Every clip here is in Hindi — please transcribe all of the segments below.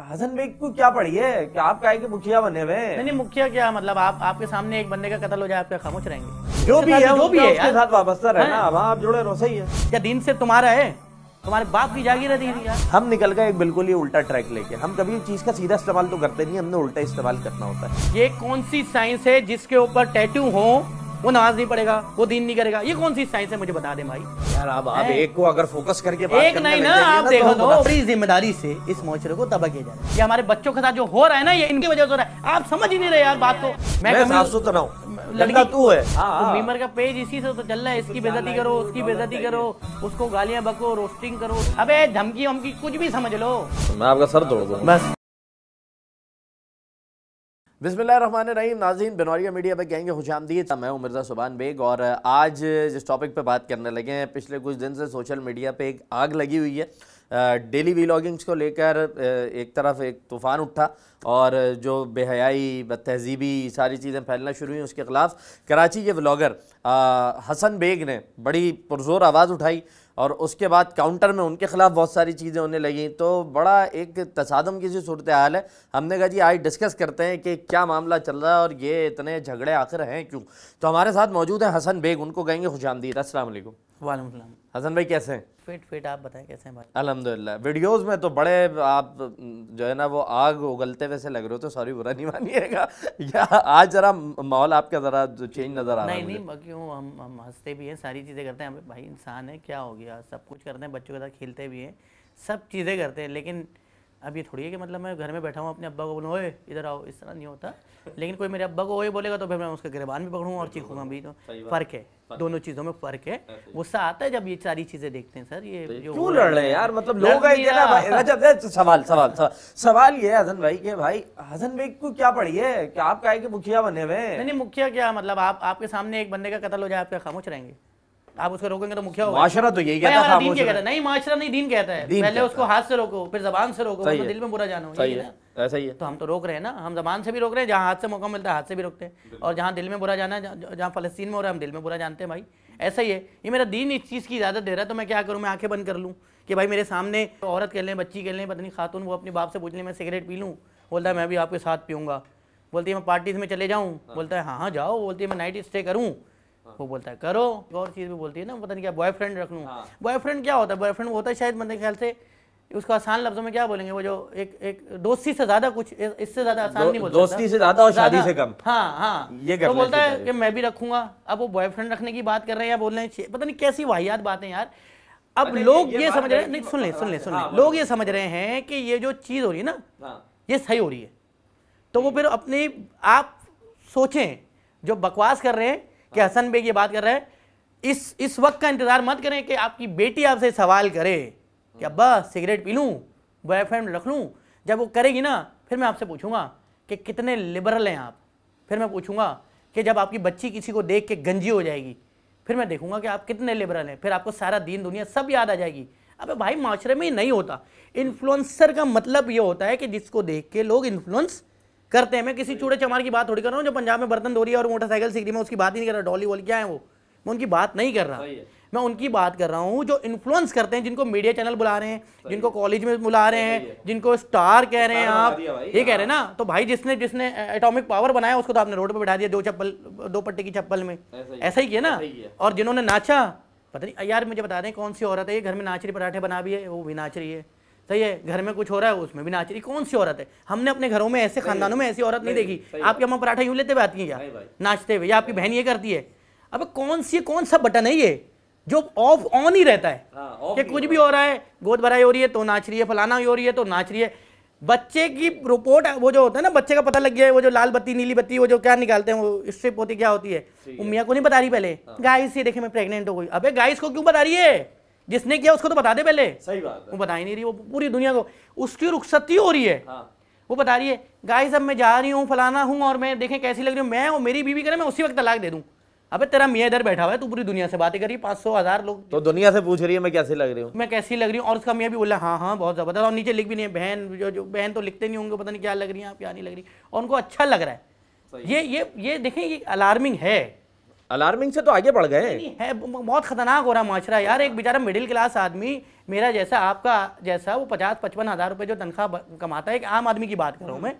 हसन बेग को क्या पढ़ी है कि आप कहे के मुखिया बने हुए नहीं, नहीं मुखिया क्या मतलब आप आपके सामने एक बंदे का कत्ल हो जाए आप खामोश रहेंगे जो भी है जो भी है उसके साथ वाबस्ता रहना हाँ। अब आप जुड़े रहो सही है क्या दिन से तुम्हारा है तुम्हारे बाप की जागीर है दीदी यार हम निकल गए एक बिल्कुल ही उल्टा ट्रैक लेके हम कभी चीज का सीधा इस्तेमाल तो करते नहीं हमने उल्टा इस्तेमाल करना होता है ये कौन सी साइंस है जिसके ऊपर टैटू हो वो नमाज नहीं पढ़ेगा वो दीन नहीं करेगा ये कौन सी साइंस है मुझे बता दे भाई यार आप आप एक को अगर फोकस करके बात एक नहीं ना आप देखो तो बड़ी जिम्मेदारी से इस मोचरे को तबाह किया जा रहा है ये हमारे बच्चों के साथ जो हो रहा है ना ये इनकी वजह से हो रहा है आप समझ ही नहीं रहे यार बात को मैं लड़का तू है मीमर हाँ, हाँ, हाँ। का पेज इसी से तो चल रहा है इसकी बेजती करो उसकी बेजती करो उसको गालियां बको रोस्टिंग करो अबे धमकी वमकी कुछ भी समझ लो मैं आपका सर तोड़ दूँ बस रहीम नाजीन बनौरिया मीडिया पर कहेंगे खुशामदीद मैं उमरजा सुबान बेग और आज जिस टॉपिक पे बात करने लगे हैं पिछले कुछ दिन से सोशल मीडिया पे एक आग लगी हुई है डेली वीलॉगिंग्स को लेकर एक तरफ एक तूफ़ान उठा और जो बेहयाई बदतहजीबी सारी चीज़ें फैलना शुरू हुई उसके ख़िलाफ़ कराची के व्लागर हसन बेग ने बड़ी पुरजोर आवाज़ उठाई और उसके बाद काउंटर में उनके ख़िलाफ़ बहुत सारी चीज़ें होने लगी तो बड़ा एक तसादम की जो सूरत हाल है हमने कहा जी आज डिस्कस करते हैं कि क्या मामला चल रहा है और ये इतने झगड़े आखिर हैं क्यों तो हमारे साथ मौजूद हैं हसन बेग उनको कहेंगे खुश आमदीद असल हसन भाई कैसे हैं फिट फिट आप बताएं कैसे हैं भाई अलहमदिल्ला वीडियोस में तो बड़े आप जो है ना वो आग उगलते वैसे लग रहे हो तो सॉरी बुरा नहीं मानिएगा या आज जरा माहौल आपका जरा चेंज नज़र आ रहा है नहीं नहीं क्यों हम हम हंसते भी हैं सारी चीज़ें करते हैं भाई इंसान है क्या हो गया सब कुछ करते हैं बच्चों के साथ खेलते भी हैं सब चीज़ें करते हैं लेकिन अब ये थोड़ी है कि मतलब मैं घर में बैठा हूँ अपने अब्बा को बोलूँ ओए इधर आओ इस तरह नहीं होता लेकिन कोई मेरे अब्बा को ओए बोलेगा तो फिर मैं उसके गिरबान भी पकड़ूँगा और चीखूंगा भी तो फ़र्क है दोनों चीज़ों में फ़र्क है गुस्सा आता है जब ये सारी चीज़ें देखते हैं सर ये तो जो क्यों लड़ रहे हैं यार मतलब लोग अच्छा, अच्छा, अच्छा, सवाल सवाल सवाल ये हसन भाई के भाई हसन भाई को क्या पड़ी है आप कहे कि मुखिया बने हुए नहीं मुखिया क्या मतलब आप आपके सामने एक बंदे का कत्ल हो जाए आप क्या खामोश रहेंगे आप उसको रोकेंगे तो मुखिया होगा माशरा तो यही कहता है दीन कहता है नहीं माशरा नहीं दीन कहता है पहले उसको हाथ से रोको फिर जबान से रोको तो दिल में बुरा जानो सही है ऐसा ही है तो हम तो रोक रहे हैं ना हम जबान से भी रोक रहे हैं जहाँ हाथ से मौका मिलता है हाथ से भी रोकते हैं और जहाँ दिल में बुरा जाना जहाँ फलस्तीन में हो रहा है हम दिल में बुरा जानते हैं भाई ऐसा ही है ये मेरा दीन इस चीज़ की इजाज़त दे रहा है तो मैं क्या करूँ मैं आंखें बंद कर लूँ कि भाई मेरे सामने औरत कह लें बच्ची कह लें पत्नी खातून वो अपने बाप से पूछ लें मैं सिगरेट पी लूँ बोलता है मैं भी आपके साथ पीऊँगा बोलती है मैं पार्टीज में चले जाऊँ हाँ। बोलता है हाँ हाँ जाओ बोलती है मैं नाइट स्टे करूँ हाँ। वो बोलता है करो एक और चीज़ भी बोलती है ना पता नहीं क्या बॉयफ्रेंड रख लूँ बॉयफ्रेंड हाँ। क्या होता है बॉयफ्रेंड होता है शायद मेरे ख्याल से उसको आसान लफ्जों में क्या बोलेंगे वो जो एक एक दोस्ती से ज्यादा कुछ इससे ज्यादा आसान दो, नहीं बोलता दोस्ती से ज्यादा और शादी से कम हाँ हाँ ये तो बोलता है कि मैं भी रखूंगा अब वो बॉयफ्रेंड रखने की बात कर रहे हैं या बोल रहे हैं पता नहीं कैसी वाहियात बातें यार अब लोग ये, ये समझ रहे हैं नहीं सुन ले सुन ले हाँ, सुन ले लोग ये समझ रहे हैं कि ये जो चीज हो रही है ना ये सही हो रही है तो वो फिर अपने आप सोचें जो बकवास कर रहे हैं कि हसन बेग ये बात कर रहे हैं इस इस वक्त का इंतज़ार मत करें कि आपकी बेटी आपसे सवाल करे कि अब्बा सिगरेट पी लूँ बॉयफ्रेंड रख लूँ जब वो करेगी ना फिर मैं आपसे पूछूंगा कि कितने लिबरल हैं आप फिर मैं पूछूंगा कि जब आपकी बच्ची किसी को देख के गंजी हो जाएगी फिर मैं देखूंगा कि आप कितने लिबरल हैं फिर आपको सारा दीन दुनिया सब याद आ जाएगी अबे भाई माशरे में ही नहीं होता इन्फ्लुएंसर का मतलब ये होता है कि जिसको देख के लोग इन्फ्लुएंस करते हैं मैं किसी चूड़े चमार की बात थोड़ी कर रहा हूँ जो पंजाब में बर्तन धोरी और मोटरसाइकिल सीख रही मैं उसकी बात ही नहीं कर रहा डॉली वॉली क्या है वो मैं उनकी बात नहीं कर रहा मैं उनकी बात कर रहा हूँ जो इन्फ्लुएंस करते हैं जिनको मीडिया चैनल बुला रहे हैं जिनको कॉलेज में बुला रहे हैं जिनको स्टार कह रहे हैं आप ये कह रहे हैं हाँ। ना तो भाई जिसने जिसने एटॉमिक पावर बनाया उसको तो आपने रोड पर बैठा दिया दो चप्पल दो पट्टे की चप्पल में ऐसा ही किया ना और जिन्होंने नाचा पता नहीं यार मुझे बता दें कौन सी औरत है ये घर में नाच रही पराठे बना भी है वो भी नाच रही है सही है घर में कुछ हो रहा है उसमें भी नाच रही कौन सी औरत है हमने अपने घरों में ऐसे खानदानों में ऐसी औरत नहीं देखी आपके अम्मा पराठा यूँ लेते हुए आती क्या नाचते हुए या आपकी बहन ये करती है अब कौन सी कौन सा बटन है ये जो ऑफ ऑन ही रहता है हाँ, कि कुछ भी हो रहा है गोद भराई हो रही है तो नाच रही है फलाना हो रही है तो नाच रही है बच्चे की रिपोर्ट वो जो होता है ना बच्चे का पता लग गया है वो जो लाल बत्ती नीली बत्ती वो जो क्या निकालते हैं वो इससे होती क्या होती है उम्मिया को नहीं बता रही पहले गाइस हाँ। ये देखे मैं प्रेग्नेंट हो गई अबे गाइस को क्यों बता रही है जिसने किया उसको तो बता दे पहले सही बात वो बता ही नहीं रही वो पूरी दुनिया को उसकी रुखसती हो रही है हाँ। वो बता रही है गाय सब मैं जा रही हूँ फलाना हूँ और मैं देखें कैसी लग रही हूँ मैं और मेरी बीवी करें मैं उसी वक्त तलाक दे दूँ अबे तेरा मियाँ इधर बैठा हुआ है तू पूरी दुनिया से बातें करी पाँच सौ हज़ार लोग तो दुनिया से पूछ रही है मैं कैसी लग रही हूँ मैं कैसी लग रही हूँ और उसका मियाँ भी बोला हाँ हाँ बहुत ज़बरदस्त और नीचे लिख भी नहीं है बहन जो जो बहन तो लिखते नहीं होंगे पता नहीं क्या लग रही है आप क्या नहीं लग रही और उनको अच्छा लग रहा है ये ये ये देखें ये अलार्मिंग है अलार्मिंग से तो आगे बढ़ गए है बहुत खतरनाक हो रहा माशरा यार एक बेचारा मिडिल क्लास आदमी मेरा जैसा आपका जैसा वो पचास पचपन हज़ार रुपये जो तनख्वाह कमाता है एक आम आदमी की बात करूँ हम्म। मैं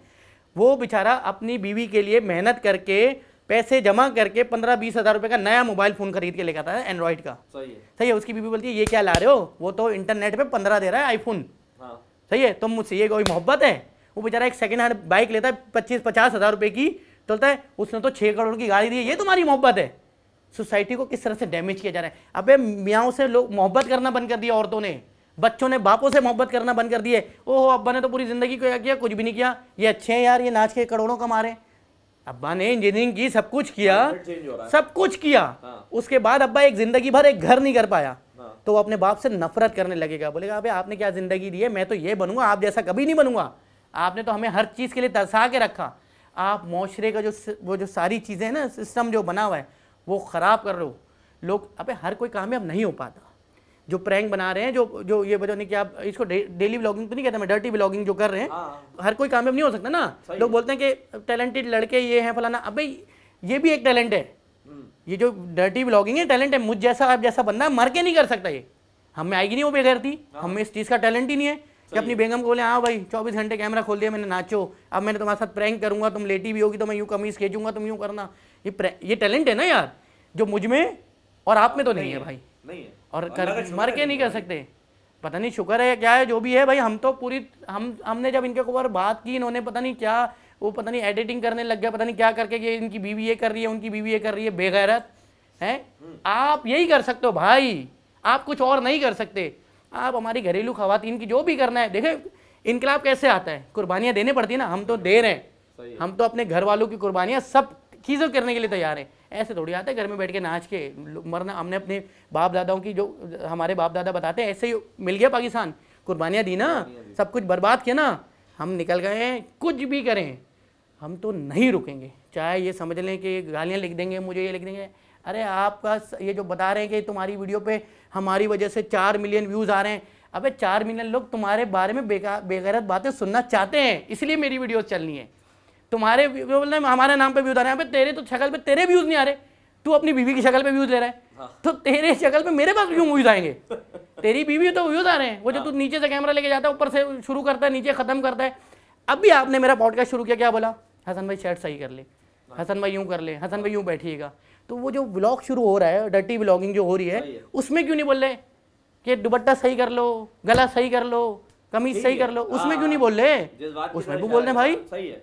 वो बेचारा अपनी बीवी के लिए मेहनत करके पैसे जमा करके पंद्रह बीस हज़ार रुपये का नया मोबाइल फ़ोन खरीद के लेकर आता है एंड्रॉयड का सही है सही है उसकी बीवी बोलती है ये क्या ला रहे हो वो तो इंटरनेट पे पंद्रह दे रहा है आईफोन हाँ। सही है तुम मुझसे ये कोई मोहब्बत है वो बेचारा एक सेकेंड हैंड बाइक लेता है पच्चीस पचास हज़ार रुपये की चलता है उसने तो छः करोड़ की गाड़ी दी है ये तुम्हारी मोहब्बत है सोसाइटी को किस तरह से डैमेज किया जा रहा है अबे मियाँ से लोग मोहब्बत करना बंद कर दिया औरतों ने बच्चों ने बापों से मोहब्बत करना बंद कर दिए ओहो अब्बा ने तो पूरी ज़िंदगी क्या किया कुछ भी नहीं किया ये अच्छे हैं यार ये नाच के करोड़ों कमा रहे अब्बा ने इंजीनियरिंग की सब कुछ किया सब कुछ किया हाँ। उसके बाद अब्बा एक जिंदगी भर एक घर नहीं कर पाया हाँ। तो वो अपने बाप से नफरत करने लगेगा बोलेगा अबे आपने क्या जिंदगी दी है मैं तो ये बनूंगा आप जैसा कभी नहीं बनूंगा आपने तो हमें हर चीज़ के लिए तरसा के रखा आप माशरे का जो वो जो सारी चीज़ें हैं ना सिस्टम जो बना हुआ है वो ख़राब कर रहे हो लोग अब हर कोई कामयाब नहीं हो पाता जो प्रैंक बना रहे हैं जो जो ये वजह नहीं कि आप इसको डेली डेली ब्लॉगिंग तो नहीं कहते मैं डर्टी ब्लॉगिंग जो कर रहे हैं आ, हाँ, हाँ। हर कोई कामयाब नहीं हो सकता ना लोग बोलते हैं कि टैलेंटेड लड़के ये हैं फलाना अब भाई ये भी एक टैलेंट है हम्म। ये जो डर्टी ब्लॉगिंग है टैलेंट है मुझ जैसा आप जैसा बंदा मर के नहीं कर सकता ये हमें आएगी नहीं वो बेगैरती हमें हाँ। इस चीज़ का टैलेंट ही नहीं है कि अपनी बेगम को बोले हाँ भाई चौबीस घंटे कैमरा खोल दिया मैंने नाचो अब मैंने तुम्हारे साथ प्रैंक करूंगा तुम लेटी भी होगी तो मैं यूँ कमीज खींचूंगा तुम यूँ करना ये ये टैलेंट है ना यार जो मुझ में और आप में तो नहीं, नहीं है भाई नहीं है और कर मर के नहीं कर सकते पता नहीं शुक्र है क्या है जो भी है भाई हम तो पूरी हम हमने जब इनके ऊपर बात की इन्होंने पता नहीं क्या वो पता नहीं एडिटिंग करने लग गया पता नहीं क्या करके ये इनकी बीवी ये कर रही है उनकी बीवी ये कर रही है बेगैरत हैं हम्म। आप यही कर सकते हो भाई आप कुछ और नहीं कर सकते आप हमारी घरेलू खातन की जो भी करना है देखें इनकलाब कैसे आता है कुर्बानियाँ देने पड़ती है ना हम तो दे रहे हैं हम तो अपने घर वालों की कुर्बानियाँ सब चीज़ों करने के लिए तैयार हैं ऐसे थोड़ी आता है घर में बैठ के नाच के मरना हमने अपने बाप दादाओं की जो हमारे बाप दादा बताते हैं ऐसे ही मिल गया पाकिस्तान कुर्बानियाँ दी ना सब कुछ बर्बाद किया ना हम निकल गए हैं कुछ भी करें हम तो नहीं रुकेंगे चाहे ये समझ लें कि गालियाँ लिख देंगे मुझे ये लिख देंगे अरे आपका ये जो बता रहे हैं कि तुम्हारी वीडियो पे हमारी वजह से चार मिलियन व्यूज़ आ रहे हैं अबे चार मिलियन लोग तुम्हारे बारे में बेगैरत बातें सुनना चाहते हैं इसलिए मेरी वीडियोज़ चलनी है तुम्हारे बोलना हमारे नाम पे व्यूज़ आ रहे हैं अबे तेरे तो शक्ल पे तेरे व्यूज़ नहीं आ रहे तू अपनी बीवी की शक्ल पे व्यूज़ ले रहा है हाँ। तो तेरे शक्ल पे मेरे पास क्यों व्यूज़ आएंगे तेरी बीवी तो व्यूज़ आ रहे हैं वो जो हाँ। तू नीचे से कैमरा लेके जाता है ऊपर से शुरू करता है नीचे ख़त्म करता है अब भी आपने मेरा पॉडकास्ट शुरू किया क्या बोला हसन भाई शर्ट सही हाँ। कर ले हसन भाई यूँ कर ले हसन भाई यूँ बैठिएगा तो वो जो ब्लॉग शुरू हो रहा है डर्टी ब्लॉगिंग जो हो रही है उसमें क्यों नहीं बोल रहे कि दुबट्टा सही कर लो गला सही कर लो कमीज सही कर लो उसमें हाँ, क्यों नहीं बोल रहे उसमें भी बोल रहे भाई सही है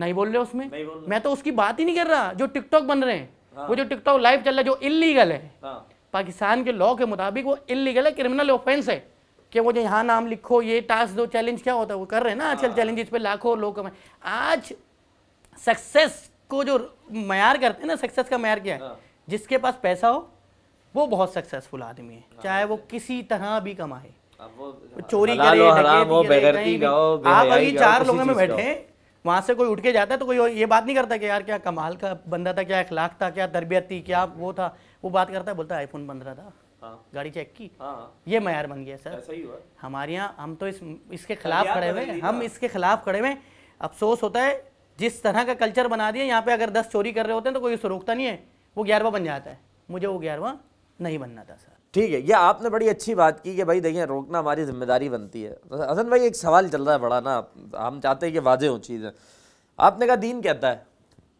नहीं बोल रहे उसमें मैं तो उसकी बात ही नहीं कर रहा जो टिकटॉक बन रहे हैं हाँ। वो जो टिकटॉक लाइव चल रहा है जो इलीगल है हाँ। पाकिस्तान के लॉ के मुताबिक वो इलीगल है क्रिमिनल ऑफेंस है कि वो जो यहाँ नाम लिखो ये टास्क दो चैलेंज क्या होता है वो कर रहे हैं ना आजकल चैलेंज पे लाखों लोग कमाए आज सक्सेस को जो मैार करते हैं ना सक्सेस का मैार क्या है हाँ। जिसके पास पैसा हो वो बहुत सक्सेसफुल आदमी है हाँ। चाहे वो किसी तरह भी कमाए चोरी करे आप अभी चार लोगों में बैठे वहाँ से कोई उठ के जाता है तो कोई ये बात नहीं करता कि यार क्या कमाल का बंदा था क्या अखलाक था क्या तरबियत थी क्या वो था वो बात करता है बोलता है आईफोन रहा था हाँ। गाड़ी चेक की हाँ। ये मैार बन गया सर ऐसा ही हुआ हमारे यहाँ हम तो इस इसके खिलाफ खड़े हुए हम इसके खिलाफ खड़े हुए अफसोस होता है जिस तरह का कल्चर बना दिया यहाँ पे अगर दस चोरी कर रहे होते हैं तो कोई उसको रोकता नहीं है वो ग्यारहवा बन जाता है मुझे वो ग्यारहवा नहीं बनना था सर ठीक है ये आपने बड़ी अच्छी बात की कि भाई देखिए रोकना हमारी जिम्मेदारी बनती है हसन भाई एक सवाल चल रहा है बड़ा ना हम चाहते हैं कि वाजे हो चीज़ें आपने कहा दीन कहता है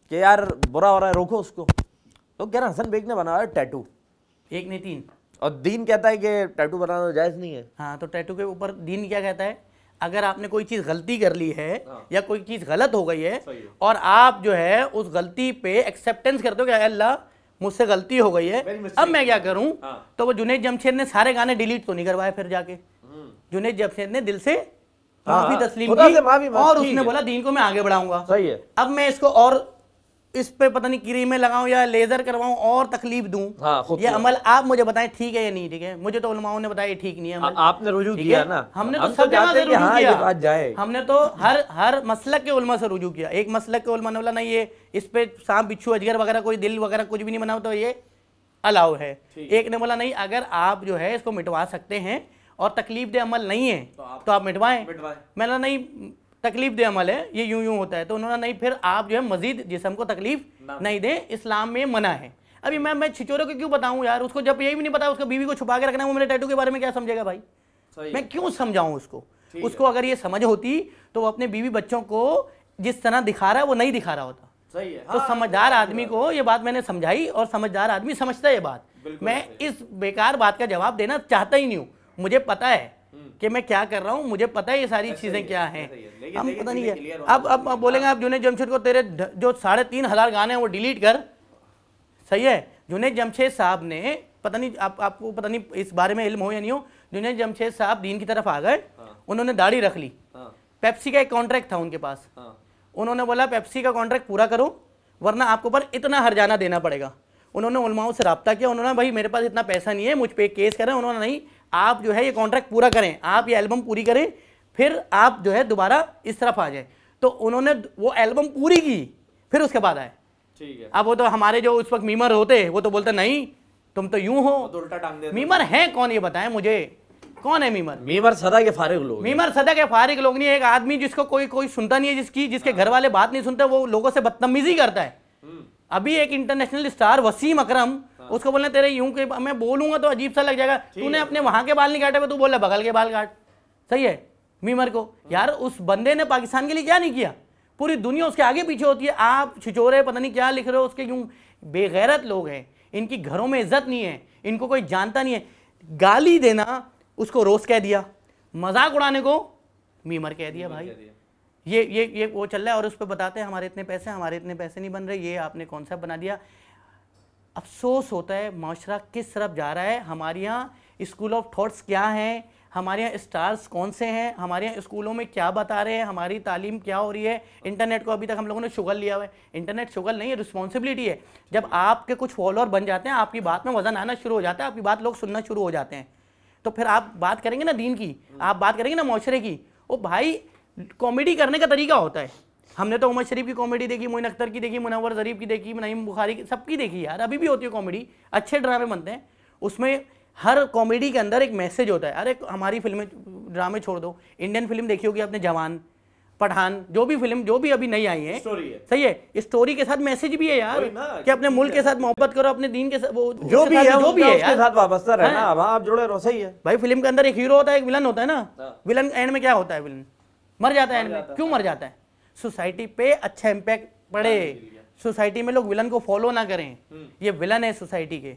कि यार बुरा हो रहा है रोको उसको तो कह रहा हसन बेग ने बनाया टैटू एक नहीं तीन और दीन कहता है कि टैटू बनाना जायज़ नहीं है हाँ तो टैटू के ऊपर दीन क्या कहता है अगर आपने कोई चीज़ गलती कर ली है हाँ। या कोई चीज़ गलत हो गई है, है और आप जो है उस गलती पे एक्सेप्टेंस करते हो कि अल्लाह मुझसे गलती हो गई है अब मैं क्या करूं हाँ। तो वो जुनेद जमशेद ने सारे गाने डिलीट तो नहीं करवाए फिर जाके हम्म। जुनेद जमशेद ने दिल से हाँ। माफी तस्लीम की और उसने बोला दीन को मैं आगे बढ़ाऊंगा सही है अब मैं इसको और इस पे पता नहीं में लगाऊं या लेजर करवाऊं और तकलीफ दूं हाँ, ये तो। अमल आप मुझे बताएं ठीक है या नहीं ठीक है मुझे तो उलमाओं ने बताया ठीक नहीं है अमल आ, आपने रुजू किया ना हमने तो, तो सब जगह से रुजू हाँ, किया जाए हमने तो हर हर मसलक के उलमा से रुजू किया एक मसलक के उलमा ने बोला नहीं ये इस पे सांप बिच्छू अजगर वगैरह कोई दिल वगैरह कुछ भी नहीं बनाओ तो ये अलाउ है एक ने बोला नहीं अगर आप जो है इसको मिटवा सकते हैं और तकलीफ दे अमल नहीं है तो आप तो मिटवाएं मैंने नहीं तकलीफ दे अमल है ये यूं यूं होता है तो उन्होंने नहीं फिर आप जो है मजीद जिसम को तकलीफ नहीं दें इस्लाम में मना है अभी मैम मैं छिचोरे को क्यों बताऊं यार उसको जब यही भी नहीं पता उसको बीवी को छुपा के रखना वो मेरे टैटू के बारे में क्या समझेगा भाई मैं क्यों समझाऊं उसको उसको अगर ये समझ होती तो वो अपने बीवी बच्चों को जिस तरह दिखा रहा है वो नहीं दिखा रहा होता सही है तो हाँ, समझदार आदमी को ये बात मैंने समझाई और समझदार आदमी समझता है ये बात मैं इस बेकार बात का जवाब देना चाहता ही नहीं हूँ मुझे पता है कि मैं क्या कर रहा हूँ मुझे पता है ये सारी चीज़ें क्या हैं हम पता नहीं है अब अब बोलेंगे हाँ। आप जुनेद जमशेद को तेरे जो साढ़े तीन हज़ार गाने हैं वो डिलीट कर सही है जुनेद जमशेद साहब ने पता नहीं आप आपको पता नहीं इस बारे में इल्म हो या नहीं हो जुनेद जमशेद साहब दीन की तरफ आ गए हाँ। उन्होंने दाढ़ी रख ली पेप्सी हाँ। का एक कॉन्ट्रैक्ट था उनके पास उन्होंने बोला पेप्सी का कॉन्ट्रैक्ट पूरा करो वरना आपको पर इतना हरजाना देना पड़ेगा उन्होंने उलमाओं से रबता किया उन्होंने भाई मेरे पास इतना पैसा नहीं है मुझ पर केस करें उन्होंने नहीं आप जो है ये कॉन्ट्रैक्ट पूरा करें आप ये एल्बम पूरी करें फिर आप जो है दोबारा इस तरफ आ जाए तो उन्होंने वो एल्बम पूरी की फिर उसके बाद आए ठीक है अब वो तो हमारे जो उस वक्त मीमर होते वो तो बोलते नहीं तुम तो यूं हो तो उल्टा टांग मीमर है कौन ये बताएं मुझे कौन है मीमर मीमर सदा के फारिग लोग मीमर सदा के फारिग लोग नहीं एक आदमी जिसको कोई कोई सुनता नहीं है जिसकी जिसके हाँ। घर वाले बात नहीं सुनते वो लोगों से बदतमीजी करता है हम्म। अभी एक इंटरनेशनल स्टार वसीम अकरम उसको बोलना तेरे यूं के मैं बोलूंगा तो अजीब सा लग जाएगा तूने अपने वहां के बाल नहीं काटे तो तू बोला बगल के बाल काट सही है मीमर को यार उस बंदे ने पाकिस्तान के लिए क्या नहीं किया पूरी दुनिया उसके आगे पीछे होती है आप छिचोरे पता नहीं क्या लिख रहे हो उसके यूं बेगैरत लोग हैं इनकी घरों में इज्जत नहीं है इनको कोई जानता नहीं है गाली देना उसको रोस कह दिया मजाक उड़ाने को मीमर कह दिया भाई ये ये ये वो चल रहा है और उस पर बताते हैं हमारे इतने पैसे हमारे इतने पैसे नहीं बन रहे ये आपने कॉन्सेप्ट बना दिया अफसोस होता है माशरा किस तरफ जा रहा है हमारे यहाँ स्कूल ऑफ थॉट्स क्या हैं हमारे यहाँ स्टार्स कौन से हैं हमारे यहाँ स्कूलों में क्या बता रहे हैं हमारी तालीम क्या हो रही है इंटरनेट को अभी तक हम लोगों ने शुगल लिया हुआ है इंटरनेट शुगल नहीं है रिस्पॉन्सिबिलिटी है जब आपके कुछ फॉलोअर बन जाते हैं आपकी बात में वजन आना शुरू हो जाता है आपकी बात लोग सुनना शुरू हो जाते हैं तो फिर आप बात करेंगे ना दीन की आप बात करेंगे ना माशरे की ओ भाई कॉमेडी करने का तरीका होता है हमने तो उमर शरीफ की कॉमेडी देखी मोइन अख्तर की देखी मुनवर जरीफ की देखी नईम बुखारी की सबकी देखी यार अभी भी होती है कॉमेडी अच्छे ड्रामे बनते हैं उसमें हर कॉमेडी के अंदर एक मैसेज होता है अरे हमारी फिल्में ड्रामे छोड़ दो इंडियन फिल्म देखी होगी आपने जवान पठान जो भी फिल्म जो भी अभी नहीं आई है सही है स्टोरी के साथ मैसेज भी है यार कि अपने मुल्क के साथ मोहब्बत करो अपने दीन के साथ वो जो भी है जो भी है उसके साथ वाबस्ता रहना अब आप जुड़े रहो सही है भाई फिल्म के अंदर एक हीरो होता है एक विलन होता है ना विलन हाँ। एंड में क्या होता है विलन मर जाता है एंड में क्यों मर जाता है सोसाइटी पे अच्छा इम्पैक्ट पड़े हाँ, सोसाइटी में लोग विलन को फॉलो ना करें हम्म। ये विलन है सोसाइटी के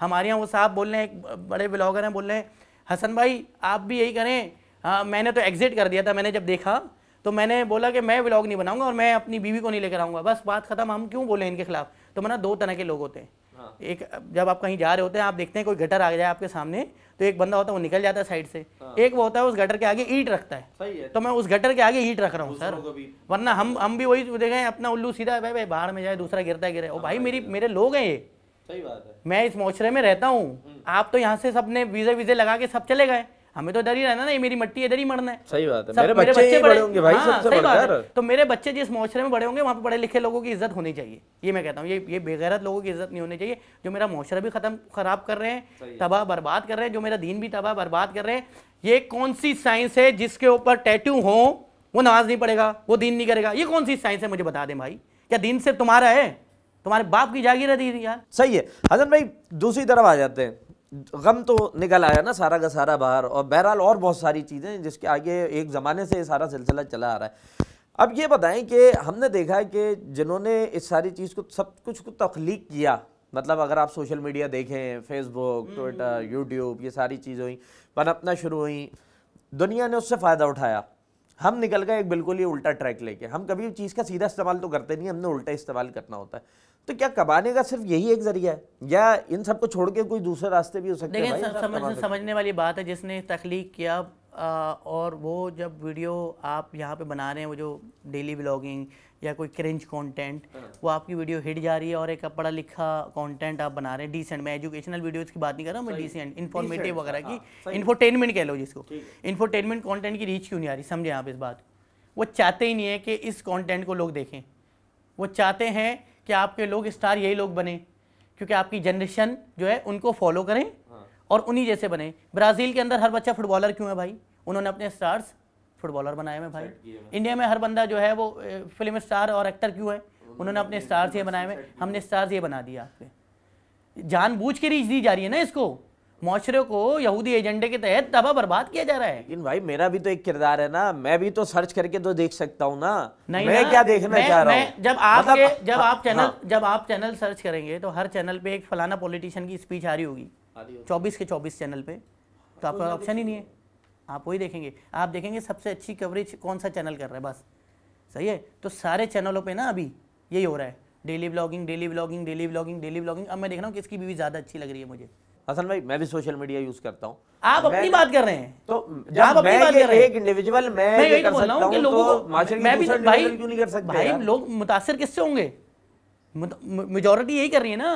हमारे यहाँ वो साहब बोल रहे हैं बड़े ब्लॉगर हैं बोल रहे हैं हसन भाई आप भी यही करें हाँ मैंने तो एग्जिट कर दिया था मैंने जब देखा तो मैंने बोला कि मैं ब्लॉग नहीं बनाऊंगा और मैं अपनी बीवी को नहीं लेकर आऊँगा बस बात खत्म हम क्यों बोले इनके खिलाफ तो मैं दो तरह के लोग होते हैं एक जब आप कहीं जा रहे होते हैं आप देखते हैं कोई गटर आ जाए आपके सामने तो एक बंदा होता है वो निकल जाता है साइड से हाँ। एक वो होता है उस गटर के आगे ईट रखता है सही है तो मैं उस गटर के आगे ईट रख रहा हूँ सर वरना हम हम भी वही देखें अपना उल्लू सीधा भाई भाई बाहर में जाए दूसरा गिरता गिरा गिरे ओ हाँ, भाई मेरी हाँ। मेरे लोग हैं ये सही बात है मैं इस मोचरे में रहता हूँ हम्म। आप तो यहाँ से सबने वीजे वीजे लगा के सब चले गए हमें तो डर ही रहना ना ये मेरी मट्टी है ही मरना है सही बात है मेरे, बच्चे, बच्चे बड़े होंगे भाई हाँ, सबसे है तो मेरे बच्चे जिस माशरे में बड़े होंगे वहाँ पे पढ़े लिखे लोगों की इज्जत होनी चाहिए ये मैं कहता हूँ ये ये बेगैरत लोगों की इज्जत नहीं होनी चाहिए जो मेरा माशरा भी खत्म खराब कर रहे हैं तबाह बर्बाद कर रहे हैं जो मेरा दीन भी तबाह बर्बाद कर रहे हैं ये कौन सी साइंस है जिसके ऊपर टैटू हो वो नमाज नहीं पड़ेगा वो दीन नहीं करेगा ये कौन सी साइंस है मुझे बता दें भाई क्या दीन सिर्फ तुम्हारा है तुम्हारे बाप की जागीर है यार सही है हसन भाई दूसरी तरफ आ जाते हैं गम तो निकल आया ना सारा का सारा बाहर और बहरहाल और बहुत सारी चीज़ें जिसके आगे एक ज़माने से सारा सिलसिला चला आ रहा है अब ये बताएं कि हमने देखा है कि जिन्होंने इस सारी चीज़ को सब कुछ को तख्लीक किया मतलब अगर आप सोशल मीडिया देखें फेसबुक ट्विटर यूट्यूब ये सारी चीज़ें हुई पनपना शुरू हुई दुनिया ने उससे फ़ायदा उठाया हम निकल गए एक बिल्कुल ही उल्टा ट्रैक लेके हम कभी चीज़ का सीधा इस्तेमाल तो करते नहीं हमने उल्टा इस्तेमाल करना होता है तो क्या कमाने का सिर्फ यही एक जरिया है या इन सबको छोड़ के कोई दूसरे रास्ते भी हो सकते हैं समझ, समझने वाली बात है जिसने तख्लीक किया आ, और वो जब वीडियो आप यहाँ पे बना रहे हैं वो जो डेली ब्लॉगिंग या कोई क्रिंज कंटेंट हाँ। वो आपकी वीडियो हिट जा रही है और एक पढ़ा लिखा कंटेंट आप बना रहे हैं डिसेंट मैं एजुकेशनल वीडियोज की बात नहीं कर रहा हूँ मैं डिसेंट इन्फॉर्मेटिव वगैरह हाँ, की इन्फोटेनमेंट कह लो जिसको इन्फोटेनमेंट कॉन्टेंट की रीच क्यों नहीं आ रही समझें आप इस बात वो चाहते ही नहीं है कि इस कॉन्टेंट को लोग देखें वो चाहते हैं कि आपके लोग स्टार यही लोग बने क्योंकि आपकी जनरेशन जो है उनको फॉलो करें हाँ। और उन्हीं जैसे बने ब्राज़ील के अंदर हर बच्चा फुटबॉलर क्यों है भाई उन्होंने अपने स्टार्स फुटबॉलर बनाए हुए भाई इंडिया में हर बंदा जो है वो फिल्म स्टार और एक्टर क्यों है उन्होंने अपने स्टार्स ये बनाए हुए हमने स्टार्स ये बना दिया आपके जानबूझ के रीच दी जा रही है ना इसको माशरे को यहूदी एजेंडे के तहत तबाह बर्बाद किया जा रहा है लेकिन भाई मेरा भी तो एक किरदार है ना मैं भी तो सर्च करके तो देख सकता हूँ ना नहीं मैं ना, क्या देखना चाह रहा हूँ जब आप मतलब, जब हाँ, आप चैनल हाँ। जब आप चैनल सर्च करेंगे तो हर चैनल पे एक फलाना पॉलिटिशियन की स्पीच आ रही होगी चौबीस के चौबीस चैनल पे तो आपका ऑप्शन ही नहीं है आप वही देखेंगे आप देखेंगे सबसे अच्छी कवरेज कौन सा चैनल कर रहा है बस सही है तो सारे चैनलों पर ना अभी यही हो रहा है daily blogging daily blogging daily blogging daily blogging अब मैं देख रहा हूँ किसकी बीवी ज़्यादा अच्छी लग रही है मुझे हसन भाई मैं भी सोशल मीडिया यूज करता हूँ आप अपनी बात कर रहे हैं तो आप अपनी बात कर रहे हैं एक इंडिविजुअल मैं मैं यही बोल रहा हूँ कि लोगों तो को मैं भी भाई क्यों नहीं कर सकता भाई लोग मुतासर किससे होंगे मेजोरिटी यही कर रही है ना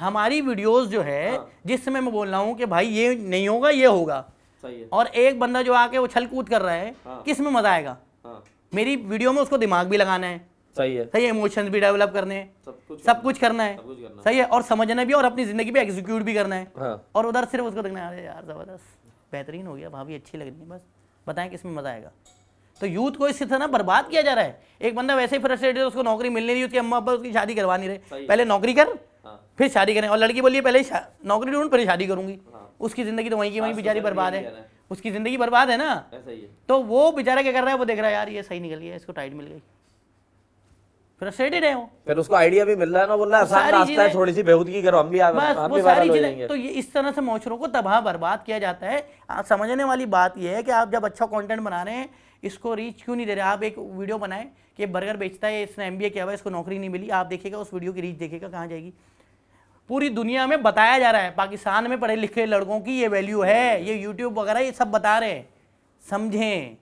हमारी वीडियोस जो है हाँ। जिस समय मैं बोल रहा हूँ कि भाई ये नहीं होगा ये होगा सही है। और एक बंदा जो आके वो छल कूद कर रहा है हाँ। किस में मजा आएगा हाँ। मेरी वीडियो में उसको दिमाग भी लगाना है सही है सही है इमोशन भी डेवलप करने हैं सब कुछ सब कुछ करना है सही है और समझना भी और अपनी जिंदगी भी एग्जीक्यूट भी करना है हाँ। और उधर सिर्फ उसको देखना अरे यार जबरदस्त बेहतरीन हो गया भाभी अच्छी लग रही है बस बताएं किसमें मजा आएगा तो यूथ को इससे ना बर्बाद किया जा रहा है एक बंदा वैसे ही फ्रस्ट्रेटेड उसको नौकरी मिलने नहीं उसकी अम्मा अब उसकी शादी करवा नहीं रहे पहले नौकरी कर हाँ। फिर शादी करें और लड़की बोलिए पहले नौकरी ढूंढ फिर शादी करूंगी हाँ। उसकी जिंदगी तो वहीं की वहीं तो बेचारी बर्बाद है उसकी जिंदगी बर्बाद है ना तो वो बेचारा क्या कर रहा है वो देख रहा है यार ये सही निकल गया इसको टाइट मिल गई फ्रस्ट्रेटेड है वो फिर उसको आइडिया भी मिल रहा है ना बोल रहा आसान रास्ता है थोड़ी सी बेहूदगी करो हम भी आ, हम भी सारी चीजें तो ये इस तरह से मॉचरों को तबाह बर्बाद किया जाता है आप समझने वाली बात यह है कि आप जब अच्छा कंटेंट बना रहे हैं इसको रीच क्यों नहीं दे रहे आप एक वीडियो बनाए कि बर्गर बेचता है इसने एम किया हुआ इसको नौकरी नहीं मिली आप देखिएगा उस वीडियो की रीच देखेगा कहाँ जाएगी पूरी दुनिया में बताया जा रहा है पाकिस्तान में पढ़े लिखे लड़कों की ये वैल्यू है ये यूट्यूब वगैरह ये सब बता रहे हैं समझें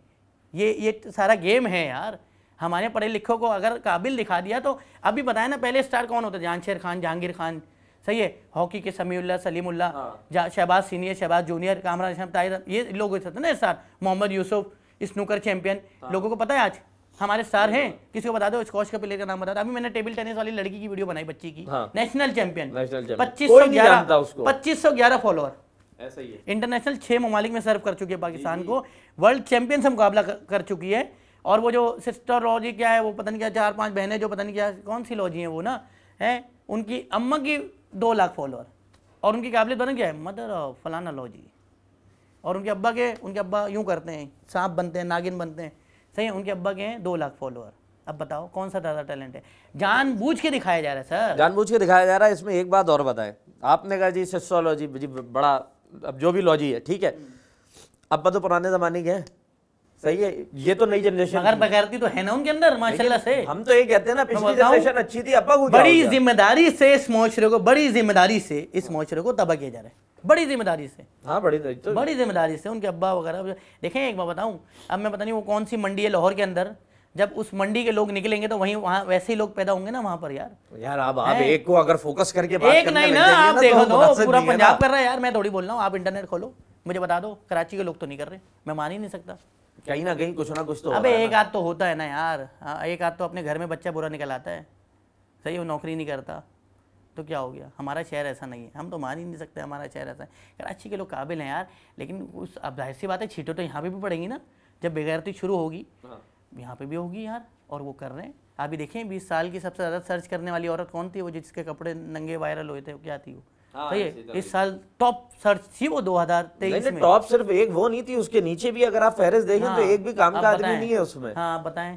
ये ये सारा गेम है यार हमारे पढ़े लिखों को अगर काबिल दिखा दिया तो अभी बताया ना पहले स्टार कौन होता जहानशेर खान जहांगीर खान सही है हॉकी के समीउल्ला सलीमुल्ला हाँ। शहबाज सीनियर शहबाज जूनियर कामरान शहब ताहिर ये लोग होते थे ना star Mohammad Yousuf snooker champion हाँ। लोगों को पता है आज हमारे स्टार हैं किसी को बता दो स्कॉच का प्लेयर का नाम बता दो अभी मैंने टेबल टेनिस वाली लड़की की वीडियो बनाई बच्ची की हाँ। नेशनल चैंपियन पच्चीस सौ ग्यारह पच्चीस सौ ग्यारह फॉलोअर ऐसा ही है इंटरनेशनल छह ममालिक में सर्व कर चुकी है पाकिस्तान को वर्ल्ड चैंपियन से मुकाबला कर चुकी है और वो जो सिस्टर लॉजी क्या है वो पता नहीं क्या चार पांच बहनें जो पता नहीं क्या कौन सी लॉजी हैं वो ना हैं उनकी अम्मा की दो लाख फॉलोअर और उनकी काबिलियत बना क्या है मदर ऑफ फलाना लॉजी और उनके अब्बा के उनके अब्बा यूँ करते हैं सांप बनते हैं नागिन बनते हैं सही है उनके अब्बा के हैं दो लाख फॉलोअर अब बताओ कौन सा ज़्यादा टैलेंट है जानबूझ के दिखाया जा रहा है सर बूझ के दिखाया जा रहा है इसमें एक बात और बताएं आपने कहा जी सिस्टोलॉजी जी बड़ा अब जो भी लॉजी है ठीक है अब तो पुराने ज़माने के हैं सही है ये तो नई जनरेशन अगर बगैरती तो है ना उनके अंदर माशाल्लाह से हम तो ये कहते हैं ना पिछली जनरेशन अच्छी थी अब बड़ी जिम्मेदारी से इस माशरे को बड़ी जिम्मेदारी से इस माशरे को तबाह किया जा रहा है बड़ी जिम्मेदारी से हाँ बड़ी तो, तो- बड़ी जिम्मेदारी से उनके अब्बा वगैरह देखें एक बार बताऊँ अब मैं पता नहीं वो कौन सी मंडी है लाहौर के अंदर जब उस मंडी के लोग निकलेंगे तो वहीं वहाँ वैसे ही लोग पैदा होंगे ना वहाँ पर यार यार आप आप एक को अगर फोकस करके बात एक नहीं ना आप तो देखो तो पूरा पंजाब कर रहा है यार मैं थोड़ी बोल रहा हूँ आप इंटरनेट खोलो मुझे बता दो कराची के लोग तो नहीं कर रहे मैं मान ही नहीं सकता कहीं ना कहीं कुछ ना कुछ तो अबे एक हाथ तो होता है ना यार हाँ एक हाथ तो अपने घर में बच्चा बुरा निकल आता है सही वो नौकरी नहीं करता तो क्या हो गया हमारा शहर ऐसा नहीं है हम तो मान ही नहीं सकते हमारा शहर ऐसा है कराची के लोग काबिल हैं यार लेकिन उस अब जाहिर सी बात है छीटो तो यहाँ पे भी पड़ेंगी ना जब बेगैरती शुरू होगी हाँ। यहाँ पे भी होगी यार और वो कर रहे हैं अभी देखें बीस साल की सबसे ज़्यादा सर्च करने वाली औरत कौन थी वो जिसके कपड़े नंगे वायरल हुए थे क्या थी वो हाँ, इस साल टॉप सर्च थी वो 2023 में टॉप सिर्फ एक वो नहीं थी उसके नीचे भी अगर आप फहरिस्त देखें तो हाँ, एक भी काम का आदमी नहीं है उसमें हाँ बताएं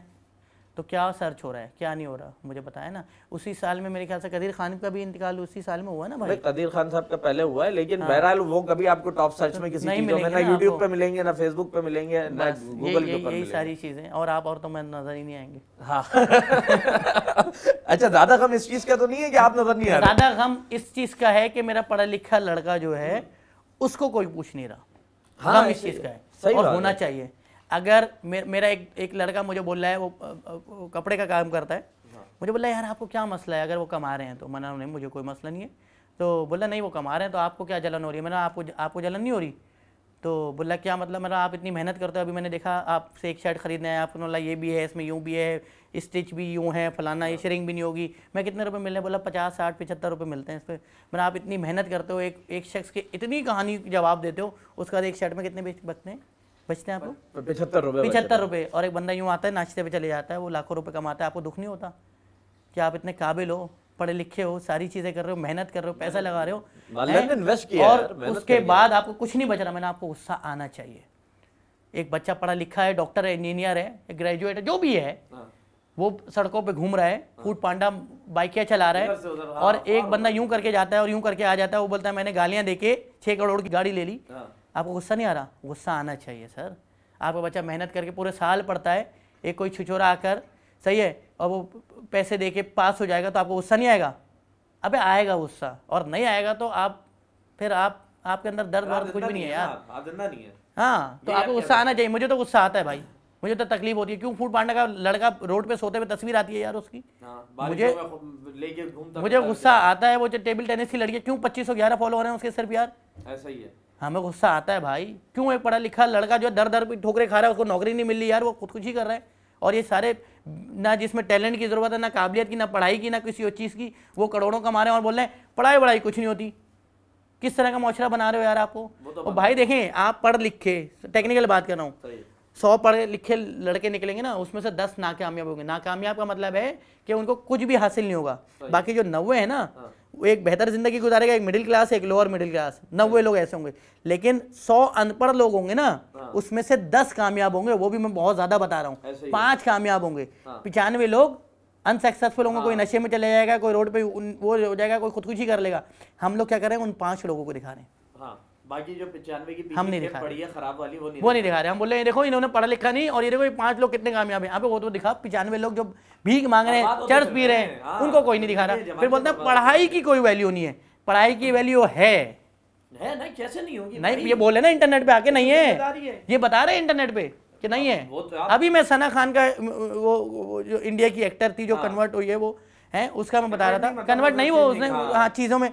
तो क्या सर्च हो रहा है क्या नहीं हो रहा मुझे बताया ना उसी साल में मेरे ख्याल से कदीर खान का भी इंतकाल उसी साल में हुआ ना भाई कदीर खान साहब का पहले हुआ है लेकिन हाँ। बहरहाल वो कभी आपको टॉप सर्च में किसी नहीं मिलेंगे ना यूट्यूब पे मिलेंगे ना फेसबुक पे मिलेंगे ना गूगल पे यही सारी चीजें और आप औरतों में नजर ही नहीं आएंगे हाँ अच्छा दादा गम इस चीज का तो नहीं है कि आप नजर नहीं आ दादा गम इस चीज का है कि मेरा पढ़ा लिखा लड़का जो है उसको कोई पूछ नहीं रहा हाँ इस चीज का है सही होना चाहिए अगर मे, मेरा एक एक लड़का मुझे बोल रहा है वो, वो कपड़े का काम करता है हाँ। मुझे बोला यार आपको क्या मसला है अगर वो कमा रहे हैं तो मना नहीं मुझे कोई मसला नहीं है तो बोला नहीं वो कमा रहे हैं तो आपको क्या जलन हो रही है मैंने आपको आपको जलन नहीं हो रही तो बोला क्या मतलब मेरा आप इतनी मेहनत करते हो अभी मैंने देखा आपसे एक शर्ट खरीदना है आपने बोला ये भी है इसमें यूँ भी है स्टिच भी यूँ है फलाना ये हाँ। शरिंग भी नहीं होगी मैं कितने रुपए मिलने बोला पचास साठ पचहत्तर रुपये मिलते हैं इस पर मैंने आप इतनी मेहनत करते हो एक एक शख्स की इतनी कहानी जवाब देते हो उसका एक शर्ट में कितने बचते हैं बचते हैं आपको पिछहत्तर रुपये और एक बंदा यूँ आता है नाश्ते पे चले जाता है वो लाखों रुपये कमाता है आपको दुख नहीं होता कि आप इतने काबिल हो पढ़े लिखे हो सारी चीज़ें कर रहे हो मेहनत कर रहे हो पैसा लगा रहे हो इन्वेस्ट किया और उसके बाद आपको कुछ नहीं बच रहा मैंने आपको गुस्सा आना चाहिए एक बच्चा पढ़ा लिखा है डॉक्टर है इंजीनियर है ग्रेजुएट है जो भी है हाँ। वो सड़कों पे घूम रहा है फूट हाँ। पांडा बाइकिया चला रहा है हाँ, और एक बंदा यूं करके जाता है और यूं करके आ जाता है वो बोलता है मैंने गालियां देके छह करोड़ की गाड़ी ले ली आपको गुस्सा नहीं आ रहा गुस्सा आना चाहिए सर आपका बच्चा मेहनत करके पूरे साल पढ़ता है एक कोई छिछोरा आकर सही है और वो पैसे दे के पास हो जाएगा तो आपको गुस्सा नहीं आएगा अबे आएगा गुस्सा और नहीं आएगा तो आप फिर आप आपके अंदर दर्द वर्द कुछ भी नहीं है यार हाँ, नहीं है हाँ तो आपको गुस्सा आना चाहिए मुझे तो गुस्सा आता है भाई मुझे तो तकलीफ होती है क्यों फूट पांडा का लड़का रोड पे सोते हुए तस्वीर आती है यार उसकी हाँ, मुझे मुझे गुस्सा आता है वो जो टेबल टेनिस की लड़की क्यों पच्चीस सौ ग्यारह फॉलो है रहे हैं उसके सिर्फ यार ऐसा ही है हमें गुस्सा आता है भाई क्यों एक पढ़ा लिखा लड़का जो दर दर पर ठोकरे खा रहा है उसको नौकरी नहीं मिल रही यार वो खुदकुशी कर रहा है और ये सारे ना जिसमें टैलेंट की ज़रूरत है ना काबिलियत की ना पढ़ाई की ना किसी और चीज़ की वो करोड़ों कमा रहे हैं और बोल रहे हैं पढ़ाई वढ़ाई कुछ नहीं होती किस तरह का मुआरा बना रहे हो यार आपको तो और भाई देखें आप पढ़ लिखे टेक्निकल बात कर रहा हूँ सौ पढ़े लिखे लड़के निकलेंगे ना उसमें से दस नाकामयाब होंगे नाकामयाब का मतलब है कि उनको कुछ भी हासिल नहीं होगा बाकी जो नब्बे है ना हाँ। एक बेहतर ज़िंदगी गुजारेगा एक मिडिल क्लास एक लोअर मिडिल क्लास नब्बे लोग ऐसे होंगे लेकिन सौ अनपढ़ लोग होंगे ना हाँ। उसमें से दस कामयाब होंगे वो भी मैं बहुत ज़्यादा बता रहा हूँ पांच कामयाब होंगे हाँ। पिचानवे लोग अनसक्सेसफुल होंगे हाँ। कोई नशे में चले जाएगा कोई रोड पर वो हो जाएगा कोई खुदकुशी कर लेगा हम लोग क्या कर रहे हैं उन पांच लोगों को दिखा रहे हैं हाँ। बाकी जो पचानवे की हम नहीं दिखा पढ़ी खराब वाली वो नहीं वो नहीं दिखा रहे हम बोले देखो इन्होंने पढ़ा लिखा नहीं और ये देखो ये पांच लोग कितने कामयाब है आप वो तो दिखा पचानवे लोग जो भीख मांग रहे हैं हाँ, तो चर्च तो पी रहे हैं हाँ। उनको कोई नहीं दिखा रहा फिर बोलते तो हैं पढ़ाई की कोई वैल्यू नहीं है पढ़ाई की वैल्यू है है ना कैसे नहीं होगी नहीं ये बोले ना इंटरनेट पे आके नहीं है ये बता रहे हैं इंटरनेट पे कि नहीं है हाँ, अभी मैं सना खान का वो जो इंडिया की एक्टर थी जो कन्वर्ट हुई है वो है उसका मैं बता रहा था कन्वर्ट नहीं वो उसने हाँ चीज़ों में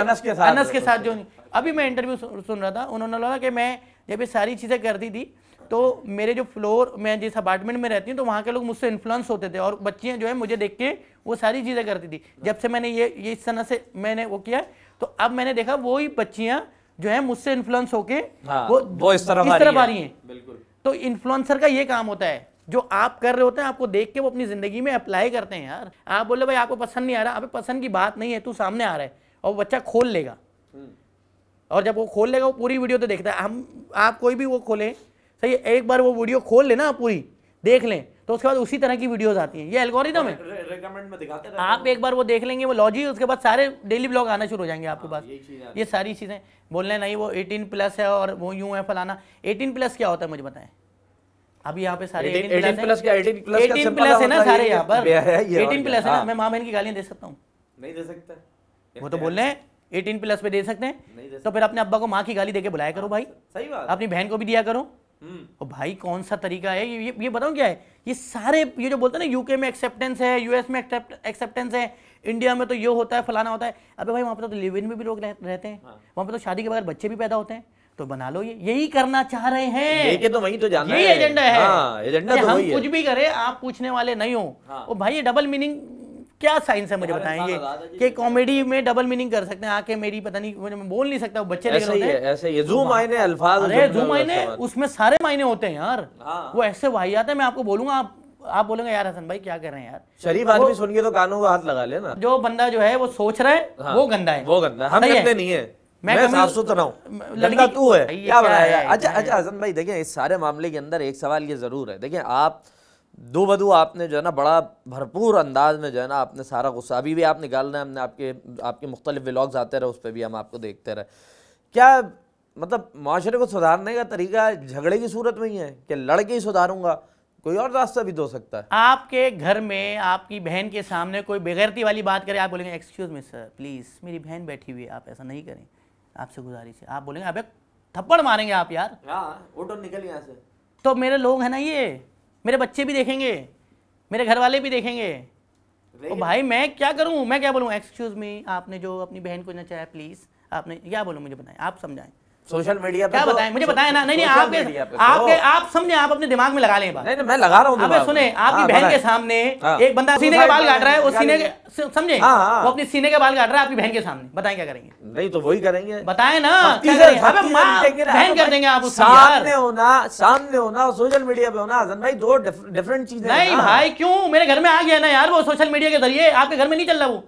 अनस के साथ जो नहीं अभी मैं इंटरव्यू सुन रहा था उन्होंने बोला कि मैं जब ये सारी चीज़ें करती थी तो मेरे जो फ्लोर मैं जिस अपार्टमेंट में रहती हूँ तो वहाँ के लोग मुझसे इन्फ्लुएंस होते थे और बच्चियाँ जो है मुझे देख के वो सारी चीज़ें करती थी जब से मैंने ये ये इस तरह से मैंने वो किया तो अब मैंने देखा वो ही बच्चियाँ जो है मुझसे इन्फ्लुएंस होके हाँ, वो, वो इस तरह इस आ रही हैं बिल्कुल तो इन्फ्लुएंसर का ये काम होता है जो आप कर रहे होते हैं आपको देख के वो अपनी ज़िंदगी में अप्लाई करते हैं यार आप बोले भाई आपको पसंद नहीं आ रहा आप पसंद की बात नहीं है तू सामने आ रहा है और बच्चा खोल लेगा हम्म। और जब वो खोल लेगा वो पूरी वीडियो तो देखता है हम आप कोई भी वो खोलें सही है एक बार वो वीडियो खोल लेना आप पूरी देख लें तो उसके बाद उसी तरह की वीडियोस आती हैं ये एल्गोरिदम है दिखाते आप एक बार वो देख लेंगे वो लॉजी उसके बाद सारे डेली ब्लॉग आना शुरू हो जाएंगे आपके हाँ, पास ये, सारी चीज़ें बोल रहे नहीं वो एटीन प्लस है और वो यूँ है फलाना एटीन प्लस क्या होता है मुझे बताएं अभी यहाँ पे सारे प्लस 18 प्लस है ना सारे यहाँ पर 18 प्लस है ना हाँ। मैं माँ बहन की गालियाँ दे सकता हूँ नहीं दे सकता वो तो बोल रहे हैं एटीन प्लस पे दे सकते हैं तो फिर अपने अब्बा को माँ की गाली देके बुलाया करो हाँ, भाई सही बात अपनी बहन को भी दिया करो हम्म। और भाई कौन सा तरीका है ये ये बताऊँ क्या है ये सारे ये जो बोलते हैं ना यूके में एक्सेप्टेंस है यूएस में एक्सेप्टेंस है इंडिया में तो ये होता है फलाना होता है अबे भाई वहाँ पर तो लिव इन में भी लोग रहते हैं हाँ। वहाँ पर तो शादी के बगैर बच्चे भी पैदा होते हैं तो बना लो ये यही करना चाह रहे हैं ये तो वही तो जाना यही एजेंडा है, हाँ, एजेंडा तो हम कुछ भी करे आप पूछने वाले नहीं हो हाँ। और भाई ये डबल मीनिंग क्या साइंस है मुझे बताएं ये तो कि कॉमेडी में डबल मीनिंग कर सकते हैं आके मेरी पता नहीं मुझे बोल नहीं सकता बच्चे ऐसे ही है ऐसे ही है जू मायने अल्फाज अरे जू मायने उसमें सारे मायने होते हैं यार हाँ। वो ऐसे आते हैं मैं आपको बोलूंगा आप आप बोलेंगे यार हसन भाई क्या कर रहे हैं यार शरीफ आदमी सुन के तो कानों का हाथ लगा लेना जो बंदा जो है वो सोच रहा है हाँ। वो गंदा है वो गंदा हम कहते नहीं है मैं, मैं साफ सुथरा हूँ लड़का तू है क्या बनाया अच्छा अच्छा हसन भाई देखिए इस सारे मामले के अंदर एक सवाल ये जरूर है देखिए आप दो बदू आपने जो है ना बड़ा भरपूर अंदाज में जो है ना आपने सारा गुस्सा अभी भी आप निकाल रहे हैं हमने आपके आपके मुख्तलिफ व्लाग्स आते रहे उस पर भी हम आपको देखते रहे क्या मतलब माशरे को सुधारने का तरीका झगड़े की सूरत में ही है कि लड़के ही सुधारूंगा कोई और रास्ता भी दो सकता है आपके घर में आपकी बहन के सामने कोई बेगैरती वाली बात करे आप बोलेंगे एक्सक्यूज़ मी सर प्लीज़ मेरी बहन बैठी हुई है आप ऐसा नहीं करें आपसे गुजारिश है आप बोलेंगे अब थप्पड़ मारेंगे आप यार हाँ निकल यहाँ से तो मेरे लोग हैं ना ये मेरे बच्चे भी देखेंगे मेरे घर वाले भी देखेंगे तो भाई मैं क्या करूं मैं क्या बोलूं एक्सक्यूज मी आपने जो अपनी बहन को नचाया प्लीज़ आपने क्या बोलूं मुझे बताएं आप समझाएं सोशल मीडिया क्या तो बताएं मुझे बताएं ना नहीं नहीं आपके तो- आप समझे आप अपने दिमाग में लगा लें बात नहीं मैं लगा रहा हूँ सुने आपकी हाँ, बहन के सामने हाँ। एक बंदा तो सीने के बाल काट रहा है उस सीने के समझे हाँ, वो अपने सीने के बाल काट रहा है आपकी बहन के सामने बताएं क्या करेंगे नहीं तो वही करेंगे बताएं ना बहन कर देंगे आप सामने होना सामने होना सोशल मीडिया पे होना हसन भाई दो डिफरेंट चीजें नहीं भाई क्यों मेरे घर में आ गया ना यार वो सोशल मीडिया के जरिए आपके घर में नहीं चल रहा वो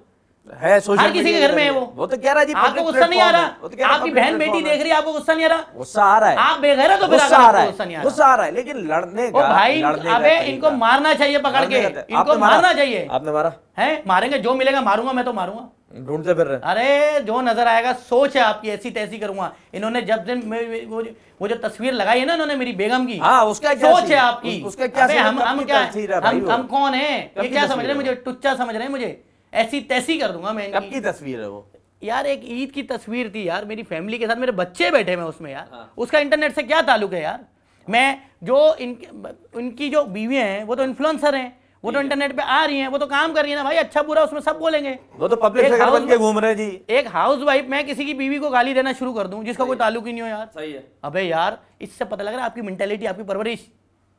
है सोशल किसी के घर में है वो वो तो कह रहा जी आपको गुस्सा नहीं आ रहा तो आपकी बहन बेटी देख रही है आपको गुस्सा नहीं आ रहा गुस्सा आ रहा है आप बेघर है तो गुस्सा आ रहा है गुस्सा आ रहा है लेकिन लड़ने का भाई अबे इनको मारना चाहिए पकड़ के इनको मारना चाहिए आपने मारा है मारेंगे जो मिलेगा मारूंगा मैं तो मारूंगा ढूंढते फिर रहे अरे जो नजर आएगा सोच है आपकी ऐसी तैसी करूंगा इन्होंने जब दिन वो, जो, वो जो तस्वीर लगाई है ना इन्होंने मेरी बेगम की आ, हाँ, उसका क्या सोच है आपकी उसका क्या हम हम क्या हम कौन है ये क्या समझ रहे हैं मुझे टुच्चा समझ रहे हैं मुझे ऐसी तैसी कर दूंगा मैं कब की तस्वीर है वो यार एक ईद की तस्वीर थी यार मेरी फैमिली के साथ मेरे बच्चे बैठे मैं उसमें यार हाँ। उसका इंटरनेट से क्या ताल्लुक है यार मैं जो इन उनकी जो बीवियाँ हैं वो तो इन्फ्लुएंसर हैं वो तो इंटरनेट पे आ रही हैं वो तो काम कर रही है ना भाई अच्छा बुरा उसमें सब बोलेंगे वो तो पब्लिक बन के घूम रहे जी एक हाउस वाइफ मैं किसी की बीवी को गाली देना शुरू कर दूं जिसका कोई ताल्लुक ही नहीं हो यार सही है अबे यार इससे पता लग रहा है आपकी मेंटेलिटी आपकी परवरिश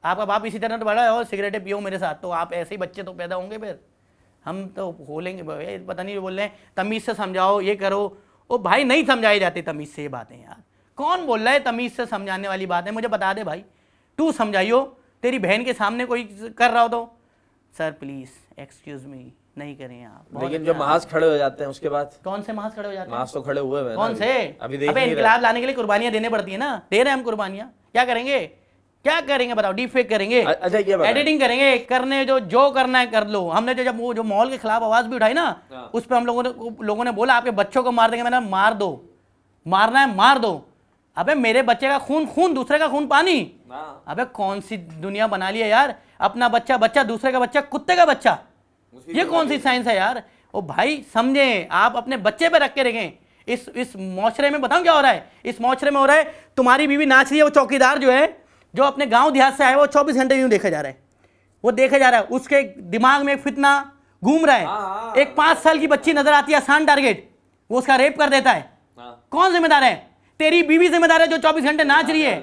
आपका बाप इसी तरह बड़ा है और सिगरेटें पियो मेरे साथ तो आप ऐसे ही बच्चे तो पैदा होंगे फिर हम तो बोलेंगे पता नहीं बोल रहे हैं तमीज़ से समझाओ ये करो ओ भाई नहीं समझाई जाती तमीज़ से ये बातें यार कौन बोल रहा है तमीज़ से समझाने वाली बात है मुझे बता दे भाई तू समझाइयो तेरी बहन के सामने कोई कर रहा हो तो सर प्लीज़ एक्सक्यूज़ मी नहीं करें आप लेकिन जो मास्क खड़े हो जाते हैं उसके बाद कौन से मास्क खड़े हो जाते हैं मास्क तो खड़े हुए हैं कौन से अभी, अभी, लाने के लिए कुर्बानियां देने पड़ती है ना दे रहे हैं हम कुर्बानियां क्या करेंगे क्या करेंगे बताओ डीप फेक करेंगे अच्छा ये एडिटिंग करेंगे करने जो जो करना है कर लो हमने जो जब वो जो मॉल के खिलाफ आवाज भी उठाई ना हाँ। उस पर हम लोगों ने लोगों ने बोला आपके बच्चों को मार देंगे मैंने मार दो मारना है मार दो अबे मेरे बच्चे का खून खून दूसरे का खून पानी हाँ। अबे कौन सी दुनिया बना लिया यार अपना बच्चा बच्चा दूसरे का बच्चा कुत्ते का बच्चा ये तो कौन सी साइंस है यार ओ भाई समझे आप अपने बच्चे पे रख के रखें इस इस मोशरे में बताऊं क्या हो रहा है इस मोशरे में हो रहा है तुम्हारी बीवी नाच रही है वो चौकीदार जो है जो अपने गांव देहात से आए वो चौबीस घंटे यूं देखा जा रहा है वो देखा जा रहा है उसके दिमाग में फितना घूम रहा है आ, हाँ, आ, हाँ। एक पाँच साल की बच्ची नजर आती है आसान टारगेट वो उसका रेप कर देता है आ, हाँ। कौन जिम्मेदार है तेरी बीवी जिम्मेदार है जो चौबीस घंटे नाच रही है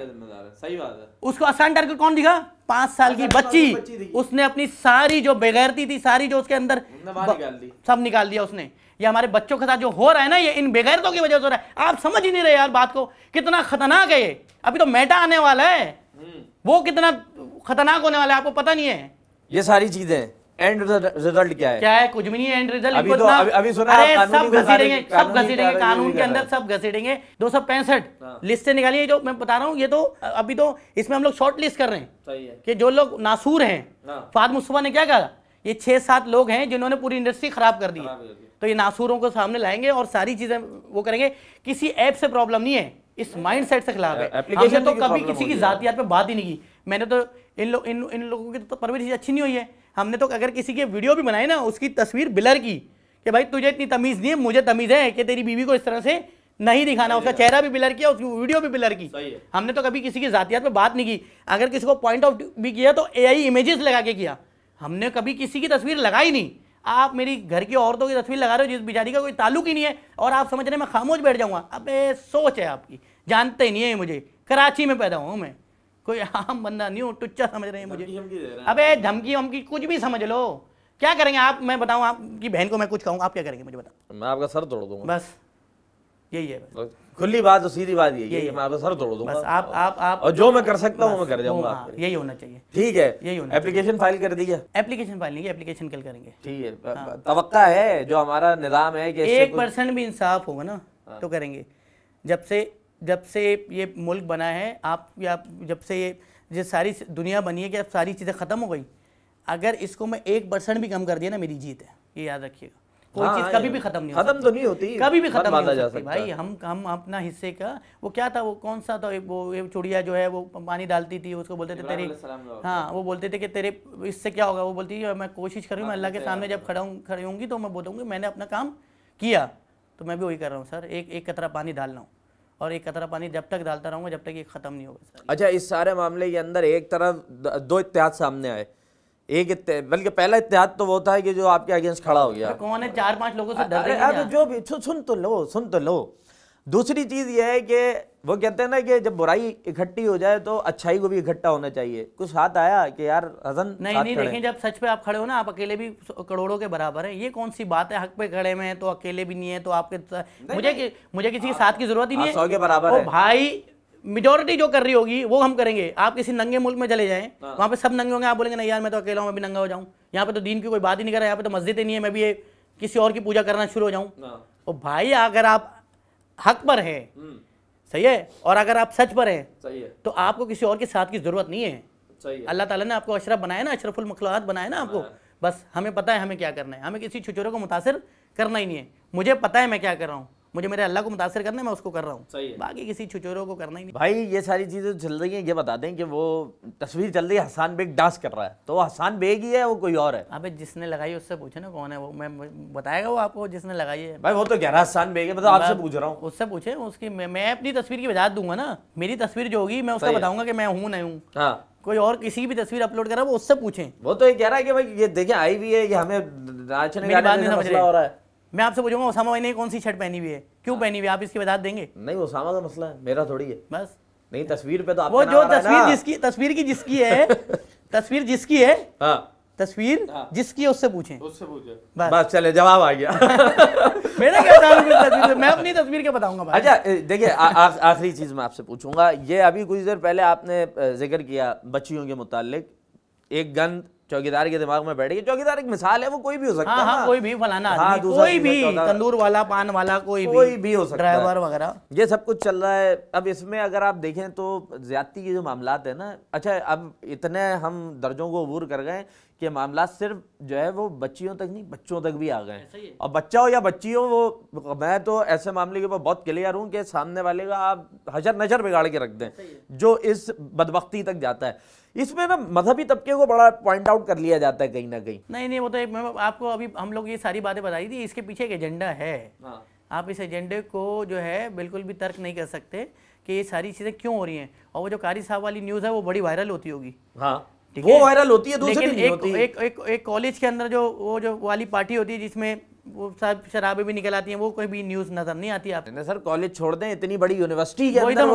सही बात है उसको आसान टारगेट कौन दिखा पांच साल की बच्ची उसने अपनी सारी जो बेगैरती थी सारी जो उसके अंदर सब निकाल दिया उसने ये हमारे बच्चों के साथ जो हो रहा है ना ये इन बेगैरतों की वजह से हो रहा है आप समझ ही नहीं रहे यार बात को कितना खतरनाक है ये अभी तो मेटा आने वाला है वो कितना खतरनाक होने वाला है आपको पता नहीं है ये सारी चीजें एंड रिजल्ट क्या है क्या है कुछ भी नहीं एंड रिजल्ट अभी तो अभी, अभी सुना अरे सब घसीटेंगे सब घसीटेंगे कानून के अंदर सब घसीटेंगे दो सौ पैंसठ हाँ। लिस्ट से निकालिए जो मैं बता रहा हूँ ये तो अभी तो इसमें हम लोग शॉर्ट लिस्ट कर रहे हैं कि जो लोग नासूर हैं हाँ। फाद मुस्तफा ने क्या कहा ये छह सात लोग हैं जिन्होंने पूरी इंडस्ट्री खराब कर दी तो ये नासूरों को सामने लाएंगे और सारी चीज़ें वो करेंगे किसी ऐप से प्रॉब्लम नहीं है इस माइंड सेट से खिलाफ है तो कभी किसी की जातियात पर बात ही नहीं की मैंने तो इन लोग इन इन लोगों की तो परवरिश अच्छी नहीं हुई है हमने तो अगर किसी की वीडियो भी बनाई ना उसकी तस्वीर बिलर की कि भाई तुझे इतनी तमीज़ नहीं है मुझे तमीज़ है कि तेरी बीवी को इस तरह से नहीं दिखाना उसका चेहरा भी बिलर किया उसकी वीडियो भी बिलर की हमने तो कभी किसी की जातियात पर बात नहीं की अगर किसी को पॉइंट ऑफ भी किया तो एआई इमेजेस लगा के किया हमने कभी किसी की तस्वीर लगाई नहीं आप मेरी घर की औरतों की तस्वीर लगा रहे हो जिस बिचारी का कोई ताल्लुक ही नहीं है और आप समझ रहे मैं खामोश बैठ जाऊँगा अब सोच है आपकी जानते ही नहीं है मुझे कराची में पैदा हूँ मैं कोई आम बंदा नहीं हूँ टुच्चा समझ रहे हैं मुझे अब धमकी वमकी कुछ भी समझ लो क्या करेंगे आप मैं बताऊँ आपकी बहन को मैं कुछ कहूँ आप क्या करेंगे मुझे बताओ मैं आपका सर तोड़ दूंगा बस यही है खुली बात और सीधी बात यही है मैं सर तोड़ दूंगा बस आप आप आप और जो मैं कर सकता हूँ मैं कर जाऊंगा हाँ, यही होना चाहिए ठीक है यही होना एप्लीकेशन फाइल कर दी है एप्लीकेशन फाइल नहीं एप्लीकेशन कल करेंगे ठीक है हाँ। तवक्का है जो हमारा निज़ाम है कि एक परसेंट भी इंसाफ होगा ना हाँ। तो करेंगे जब से जब से ये मुल्क बना है आप या जब से ये जो सारी दुनिया बनी है कि अब सारी चीज़ें ख़त्म हो गई अगर इसको मैं एक परसेंट भी कम कर दिया ना मेरी जीत है ये याद रखिएगा कोई हाँ, चीज कभी भी खत्म नहीं खत्म तो नहीं होती कभी भी खत्म नहीं सकती भाई हम हम अपना हिस्से का वो क्या था वो कौन सा था वो चुड़िया जो है वो पानी डालती थी उसको बोलते थे तेरे हाँ वो बोलते थे कि तेरे इससे क्या होगा वो बोलती थी मैं कोशिश करूँ मैं हाँ, अल्लाह के सामने जब खड़ा हूँ खड़ी होंगी तो मैं बोलूँगी मैंने अपना काम किया तो मैं भी वही कर रहा हूँ सर एक एक कतरा पानी डाल रहा हूँ और एक कतरा पानी जब तक डालता रहूँगा जब तक ये खत्म नहीं होगा अच्छा इस सारे मामले के अंदर एक तरफ दो इतिहास सामने आए एक बल्कि पहला इतिहाद तो वो था कि जो आपके अगेंस्ट खड़ा हो गया कौन है चार पांच लोगों से डर रहे हैं जो भी सुन तो लो सुन तो लो दूसरी चीज़ ये है कि वो कहते हैं ना कि जब बुराई इकट्ठी हो जाए तो अच्छाई को भी इकट्ठा होना चाहिए कुछ हाथ आया कि यार हजन नहीं नहीं देखें जब सच पे आप खड़े हो ना आप अकेले भी करोड़ों के बराबर हैं ये कौन सी बात है हक पे खड़े में तो अकेले भी नहीं है तो आपके मुझे नहीं, कि, मुझे किसी के साथ की जरूरत ही हाँ, नहीं है सौ के बराबर भाई मेजोरिटी जो कर रही होगी वो हम करेंगे आप किसी नंगे मुल्क में चले जाएं हाँ। वहाँ पे सब नंगे होंगे आप बोलेंगे नहीं यार मैं तो अकेला हूँ मैं भी नंगा हो जाऊँ यहाँ पे तो दीन की कोई बात ही नहीं कर रहा यहाँ पे तो मस्जिदें नहीं है मैं भी ये किसी और की पूजा करना शुरू हो जाऊँ हाँ। और भाई अगर आप हक पर हैं हम्म। सही है और अगर आप सच पर हैं तो आपको किसी और के साथ की ज़रूरत नहीं है अल्लाह तला ने आपको अशरफ बनाया ना अशरफुल मखलूत बनाया ना आपको हाँ। बस हमें पता है हमें क्या करना है हमें किसी छुचोरों को मुतासर करना ही नहीं है मुझे पता है मैं क्या कर रहा हूँ मुझे मेरे अल्लाह को मुतासर करना है मैं उसको कर रहा हूँ बाकी किसी छुचोरों को करना ही नहीं भाई ये सारी चीज़ें चल रही हैं ये बता दें कि वो तस्वीर चल रही है हसान बेग डांस कर रहा है तो वो हसान बेग ही है वो कोई और है अबे जिसने लगाई उससे पूछे ना कौन है वो मैं बताएगा वो आपको जिसने लगाई है भाई वो तो कह गहरा हसान बेग है मतलब आपसे पूछ रहा हूँ उससे पूछे उसकी मैं अपनी तस्वीर की वजाहत दूंगा ना मेरी तस्वीर जो होगी मैं उसको बताऊंगा कि मैं हूँ नहीं हूँ हाँ। कोई और किसी भी तस्वीर अपलोड करा वो उससे पूछें वो तो ये कह रहा है कि भाई ये देखें आई भी है ये हमें नाचने में हो रहा है मैं आपसे पूछूंगा उसामा भाई ने कौन सी शर्ट पहनी हुई है क्यों हाँ। पहनी हुई है आप इसकी बता देंगे नहीं उसामा का मसला है मेरा थोड़ी है बस नहीं तस्वीर पे तो आप वो जो तस्वीर जिसकी तस्वीर की जिसकी है तस्वीर जिसकी है हाँ। तस्वीर हाँ। जिसकी उससे पूछे उससे पूछें बस, चले जवाब आ गया मेरा क्या तस्वीर मैं अपनी तस्वीर के बताऊंगा अच्छा देखिए आखिरी चीज़ मैं आपसे पूछूंगा ये अभी कुछ देर पहले आपने जिक्र किया बच्चियों के मुतालिक एक गंद चौकीदार के दिमाग में बैठेगी चौकीदार एक मिसाल है वो कोई भी हो सकता हाँ, है हाँ, कोई भी फलाना हाँ, कोई भी तंदूर वाला पान वाला कोई कोई भी, भी हो सकता है ड्राइवर वगैरह ये सब कुछ चल रहा है अब इसमें अगर आप देखें तो ज्यादा के जो मामला है ना अच्छा अब इतने हम दर्जों को अबूर कर गए के मामला सिर्फ जो है वो बच्चियों तक नहीं बच्चों तक भी आ गए और बच्चा हो या बच्ची हो वो मैं तो ऐसे मामले के ऊपर बहुत क्लियर हूँ कि सामने वाले का आप हजर नजर बिगाड़ के रख दें जो इस बदबख्ती तक जाता है इसमें ना मजहबी तबके को बड़ा पॉइंट आउट कर लिया जाता है कहीं ना कहीं नहीं नहीं वो तो एक मतलब आपको अभी हम लोग ये सारी बातें बताई थी इसके पीछे एक एजेंडा है हाँ। आप इस एजेंडे को जो है बिल्कुल भी तर्क नहीं कर सकते कि ये सारी चीज़ें क्यों हो रही हैं और वो जो कारी साहब वाली न्यूज़ है वो बड़ी वायरल होती होगी हाँ वो वायरल होती है दूसरी नहीं होती एक, एक, एक कॉलेज के अंदर जो वो जो वाली पार्टी होती है जिसमें वो सब शराबे भी निकल आती है वो कोई भी न्यूज नजर नहीं आती आप सर कॉलेज छोड़ दें इतनी बड़ी यूनिवर्सिटी के तो अंदर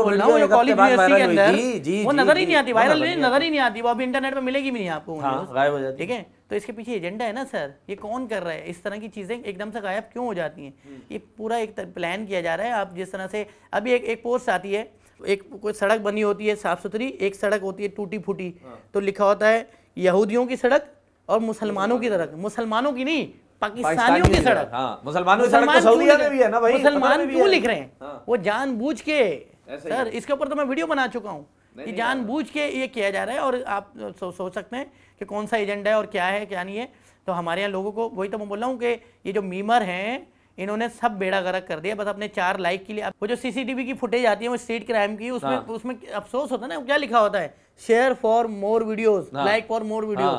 वो नजर ही नहीं आती वायरल नजर ही नहीं आती वो अभी इंटरनेट पर मिलेगी भी नहीं आपको हाँ, गायब हो जाती ठीक है तो इसके पीछे एजेंडा है ना सर ये कौन कर रहा है इस तरह की चीज़ें एकदम से गायब क्यों हो जाती हैं हम्म। ये पूरा एक प्लान किया जा रहा है आप जिस तरह से अभी एक एक पोस्ट आती है एक कोई सड़क बनी होती है साफ सुथरी एक सड़क होती है टूटी फूटी हाँ। तो लिखा होता है यहूदियों की सड़क और मुसलमानों की सड़क मुसलमानों की नहीं पाकिस्तानियों हाँ, की सड़क तो मुसलमान क्यों लिख रहे हैं हाँ। वो बूझ के सर इसके ऊपर तो मैं वीडियो बना चुका हूँ ये बूझ के ये किया जा रहा है और आप सो, सोच सकते हैं कि कौन सा एजेंडा है और क्या है क्या नहीं है तो हमारे यहाँ लोगों को वही तो मैं बोल रहा हूँ कि ये जो मीमर हैं इन्होंने सब बेड़ा गरक कर दिया बस अपने चार लाइक के लिए वो जो सीसीटीवी की फुटेज आती है वो स्ट्रीट क्राइम की उसमें हाँ। उसमें अफसोस होता है ना क्या लिखा होता है share for more videos like for more video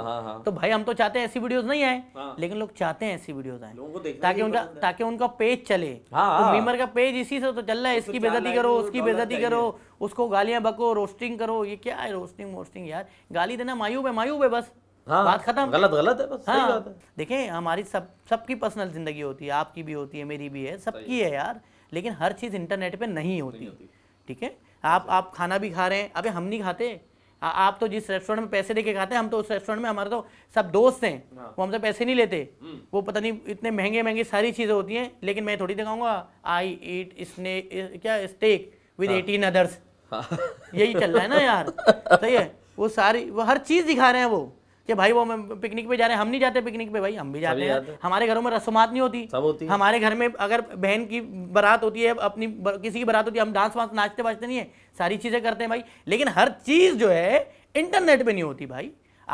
तो भाई हम तो चाहते हैं ऐसी वीडियोस नहीं आए हाँ। लेकिन लोग चाहते हैं ऐसी वीडियोस आए ताकि उनका ताकि उनका पेज चले मीमर हाँ, तो हाँ। का पेज इसी से तो चल रहा है तो इसकी तो बेजती करो उसकी बेजती करो उसको गालियां बको रोस्टिंग करो ये क्या है रोस्टिंग वोस्टिंग यार गाली देना मायूब है मायूब है बस हाँ, बात खत्म गलत गलत है बस हाँ, देखें हमारी सब सबकी पर्सनल ज़िंदगी होती है आपकी भी होती है मेरी भी है सबकी है यार लेकिन हर चीज़ इंटरनेट पे नहीं होती ठीक है आप अच्छा। आप खाना भी खा रहे हैं अबे हम नहीं खाते आ, आप तो जिस रेस्टोरेंट में पैसे देके खाते हैं हम तो उस रेस्टोरेंट में हमारे तो सब दोस्त हैं हाँ। वो हमसे पैसे नहीं लेते हम्म। वो पता नहीं इतने महंगे महंगे सारी चीज़ें होती हैं लेकिन मैं थोड़ी दिखाऊंगा आई ईट स्ने क्या स्टेक विद एटीन अदर्स यही चल रहा है ना यार सही है वो सारी वो हर चीज़ दिखा रहे हैं वो कि भाई वो हम पिकनिक पे जा रहे हैं हम नहीं जाते पिकनिक पे भाई हम भी जाते हैं हमारे घरों में रस्मात नहीं होती सब होती हमारे घर में अगर बहन की बारात होती है अपनी किसी की बारात होती है हम डांस वांस नाचते वाचते नहीं है सारी चीज़ें करते हैं भाई लेकिन हर चीज़ जो है इंटरनेट पर नहीं होती भाई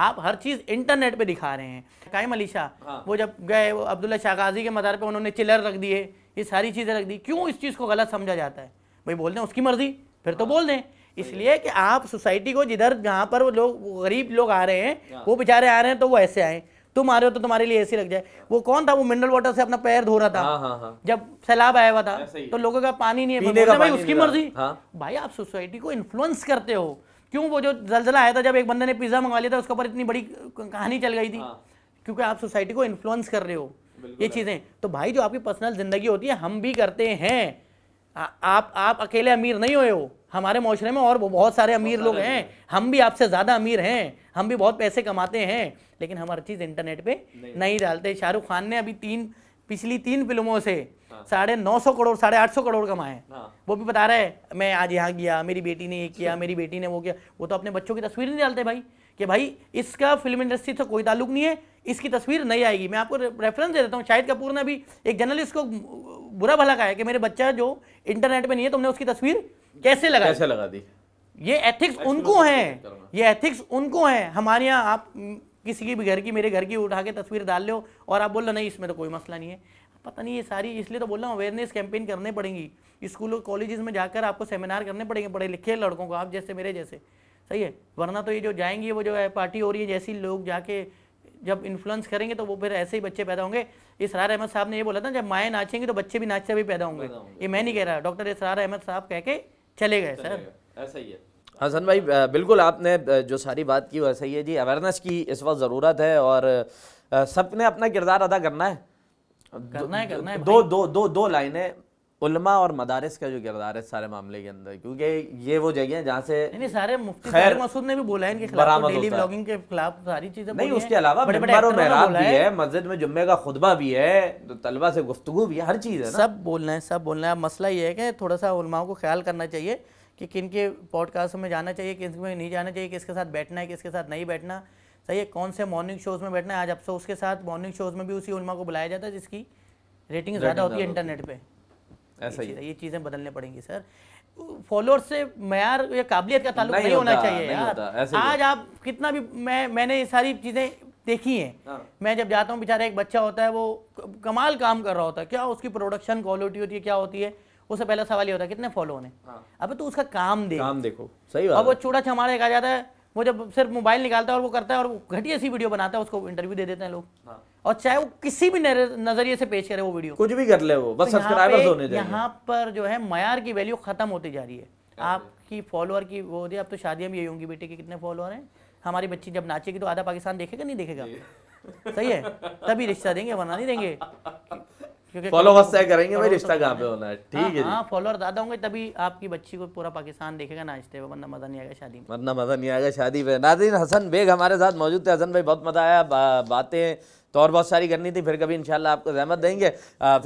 आप हर चीज़ इंटरनेट पर दिखा रहे हैं कायम अली शाह हाँ। वो जब गए वो अब्दुल्ला शाहगाजी के मदार पर उन्होंने चिलर रख दिए ये सारी चीज़ें रख दी क्यों इस चीज़ को गलत समझा जाता है भाई बोल दें उसकी मर्ज़ी फिर तो हाँ। बोल दें इसलिए कि आप सोसाइटी को जिधर जहाँ पर लोग गरीब लोग आ रहे हैं हाँ। वो बेचारे आ रहे हैं तो वो ऐसे आए तुम आ रहे हो तो तुम्हारे लिए ऐसे लग जाए वो कौन था वो मिनरल वाटर से अपना पैर धो रहा था हाँ, हाँ, हाँ। जब सैलाब आया हुआ था तो लोगों का पानी नहीं है भाई उसकी मर्जी हाँ। भाई आप सोसाइटी को इन्फ्लुएंस करते हो क्यों वो जो जलजला आया था जब एक बंदे ने पिज्जा मंगा लिया था उसके ऊपर इतनी बड़ी कहानी चल गई थी क्योंकि आप सोसाइटी को इन्फ्लुएंस कर रहे हो ये चीजें तो भाई जो आपकी पर्सनल जिंदगी होती है हम भी करते हैं आ, आप आप अकेले अमीर नहीं हुए हो हमारे माशरे में और बहुत सारे अमीर बहुत लोग हैं हम भी आपसे ज़्यादा अमीर हैं हम भी बहुत पैसे कमाते हैं लेकिन हम हर चीज़ इंटरनेट पे नहीं, नहीं डालते शाहरुख खान ने अभी तीन पिछली तीन फिल्मों से हाँ। साढ़े नौ सौ करोड़ साढ़े आठ सौ करोड़ कमाए हाँ। वो भी बता रहा है मैं आज यहाँ गया मेरी बेटी ने ये किया मेरी बेटी ने वो किया वो तो अपने बच्चों की तस्वीर नहीं डालते भाई कि भाई इसका फिल्म इंडस्ट्री से कोई ताल्लुक नहीं है इसकी तस्वीर नहीं आएगी मैं आपको रेफरेंस दे देता हूँ शाहिद कपूर ने भी एक जर्नलिस्ट को बुरा भला कहा है कि मेरे बच्चा जो इंटरनेट पे नहीं है तुमने उसकी तस्वीर कैसे लगा कैसे लगा दी ये एथिक्स उनको हैं ये एथिक्स उनको हैं हमारे यहाँ आप किसी की भी घर की मेरे घर की उठा के तस्वीर डाल लो और आप बोल लो नहीं इसमें तो कोई मसला नहीं है पता नहीं ये सारी इसलिए तो बोल रहा हूँ अवेयरनेस कैंपेन करने पड़ेंगी स्कूलों कॉलेजेस में जाकर आपको सेमिनार करने पड़ेंगे पढ़े लिखे लड़कों को आप जैसे मेरे जैसे सही है वरना तो ये जो जाएंगी वो जो है पार्टी हो रही है जैसे ही लोग जाके जब इन्फ्लुएंस करेंगे तो वो फिर ऐसे ही बच्चे पैदा होंगे इसरार अहमद साहब ने ये बोला था जब माए नाचेंगे तो बच्चे भी नाचते भी पैदा होंगे ये मैं नहीं कह रहा डॉक्टर इसरार अहमद साहब कह के चले गए सर ऐसा ही है हसन भाई बिल्कुल आपने जो सारी बात की वैसे ही है जी अवेयरनेस की इस वक्त ज़रूरत है और सबने अपना किरदार अदा करना है करना है करना है दो दो दो दो लाइनें उलमा और मदारस का जो किरदार है सारे मामले के अंदर क्योंकि ये वो जगह है जहाँ से नहीं सारे मुफ्ती खैर मसूद ने भी बोला है इनके खिलाफ डेली ब्लॉगिंग तो के खिलाफ सारी चीजें नहीं उसके अलावा और तो भी है मस्जिद में जुम्मे का खुतबा भी है तो तलबा से गुफ्तु भी है हर चीज़ है सब बोलना है सब बोलना है मसला ये है कि थोड़ा सा उलमाओं को ख्याल करना चाहिए कि किन के पॉडकास्ट में जाना चाहिए किन में नहीं जाना चाहिए किसके साथ बैठना है किसके साथ नहीं बैठना सही है कौन से मॉर्निंग शोज़ में बैठना है आज अफसोस के साथ मॉर्निंग शोज़ में भी उसी उलमा को बुलाया जाता है जिसकी रेटिंग ज़्यादा होती है इंटरनेट पर ऐसा ही ये चीज़ें बदलने पड़ेंगी सर फॉलोअर्स से मैार या काबिलियत का ताल्लुक नहीं, नहीं होना चाहिए नहीं यार आज आप कितना भी मैं मैंने ये सारी चीज़ें देखी हैं हाँ। मैं जब जाता हूँ बेचारा एक बच्चा होता है वो कमाल काम कर रहा होता है क्या उसकी प्रोडक्शन क्वालिटी होती है क्या होती है उससे पहला सवाल ये होता है कितने फॉलो होने हाँ। अबे तो उसका काम दे काम देखो सही बात अब वो चूड़ा छमाड़ा कहा जाता है वो जब सिर्फ मोबाइल निकालता है और वो करता है और घटिया सी वीडियो बनाता है उसको इंटरव्यू दे देते हैं लोग हाँ। और चाहे वो किसी भी नजरिए से पेश करे वो वीडियो कुछ भी कर ले वो बस तो सब्सक्राइबर्स होने दें यहाँ पर जो है मयार की वैल्यू खत्म होती जा रही है अच्छा। आपकी फॉलोअर की वो होती है अब तो शादियाँ भी यही होंगी बेटे के कितने फॉलोअर हैं हमारी बच्ची जब नाचेगी तो आधा पाकिस्तान देखेगा नहीं देखेगा सही है तभी रिश्ता देंगे वरना नहीं देंगे क्योंकि करेंगे भाई रिश्ता तो पे होना है ठीक है फॉलोअर हाँ, हाँ, होंगे तभी आपकी बच्ची को पूरा पाकिस्तान देखेगा नाचते हुए वरना मजा नहीं आएगा शादी में वरना मजा नहीं आएगा शादी में नादिन हसन बेग हमारे साथ मौजूद थे हसन भाई बहुत मजा आया बातें तो और बहुत सारी करनी थी फिर कभी इंशाल्लाह आपको जहमत देंगे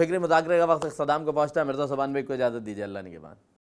फिक्र मुजाकरे का वक्त सदाम को पहुँचता है मिर्जा सुबान भाई को इजाज़त दीजिए अल्लाह ने के बाद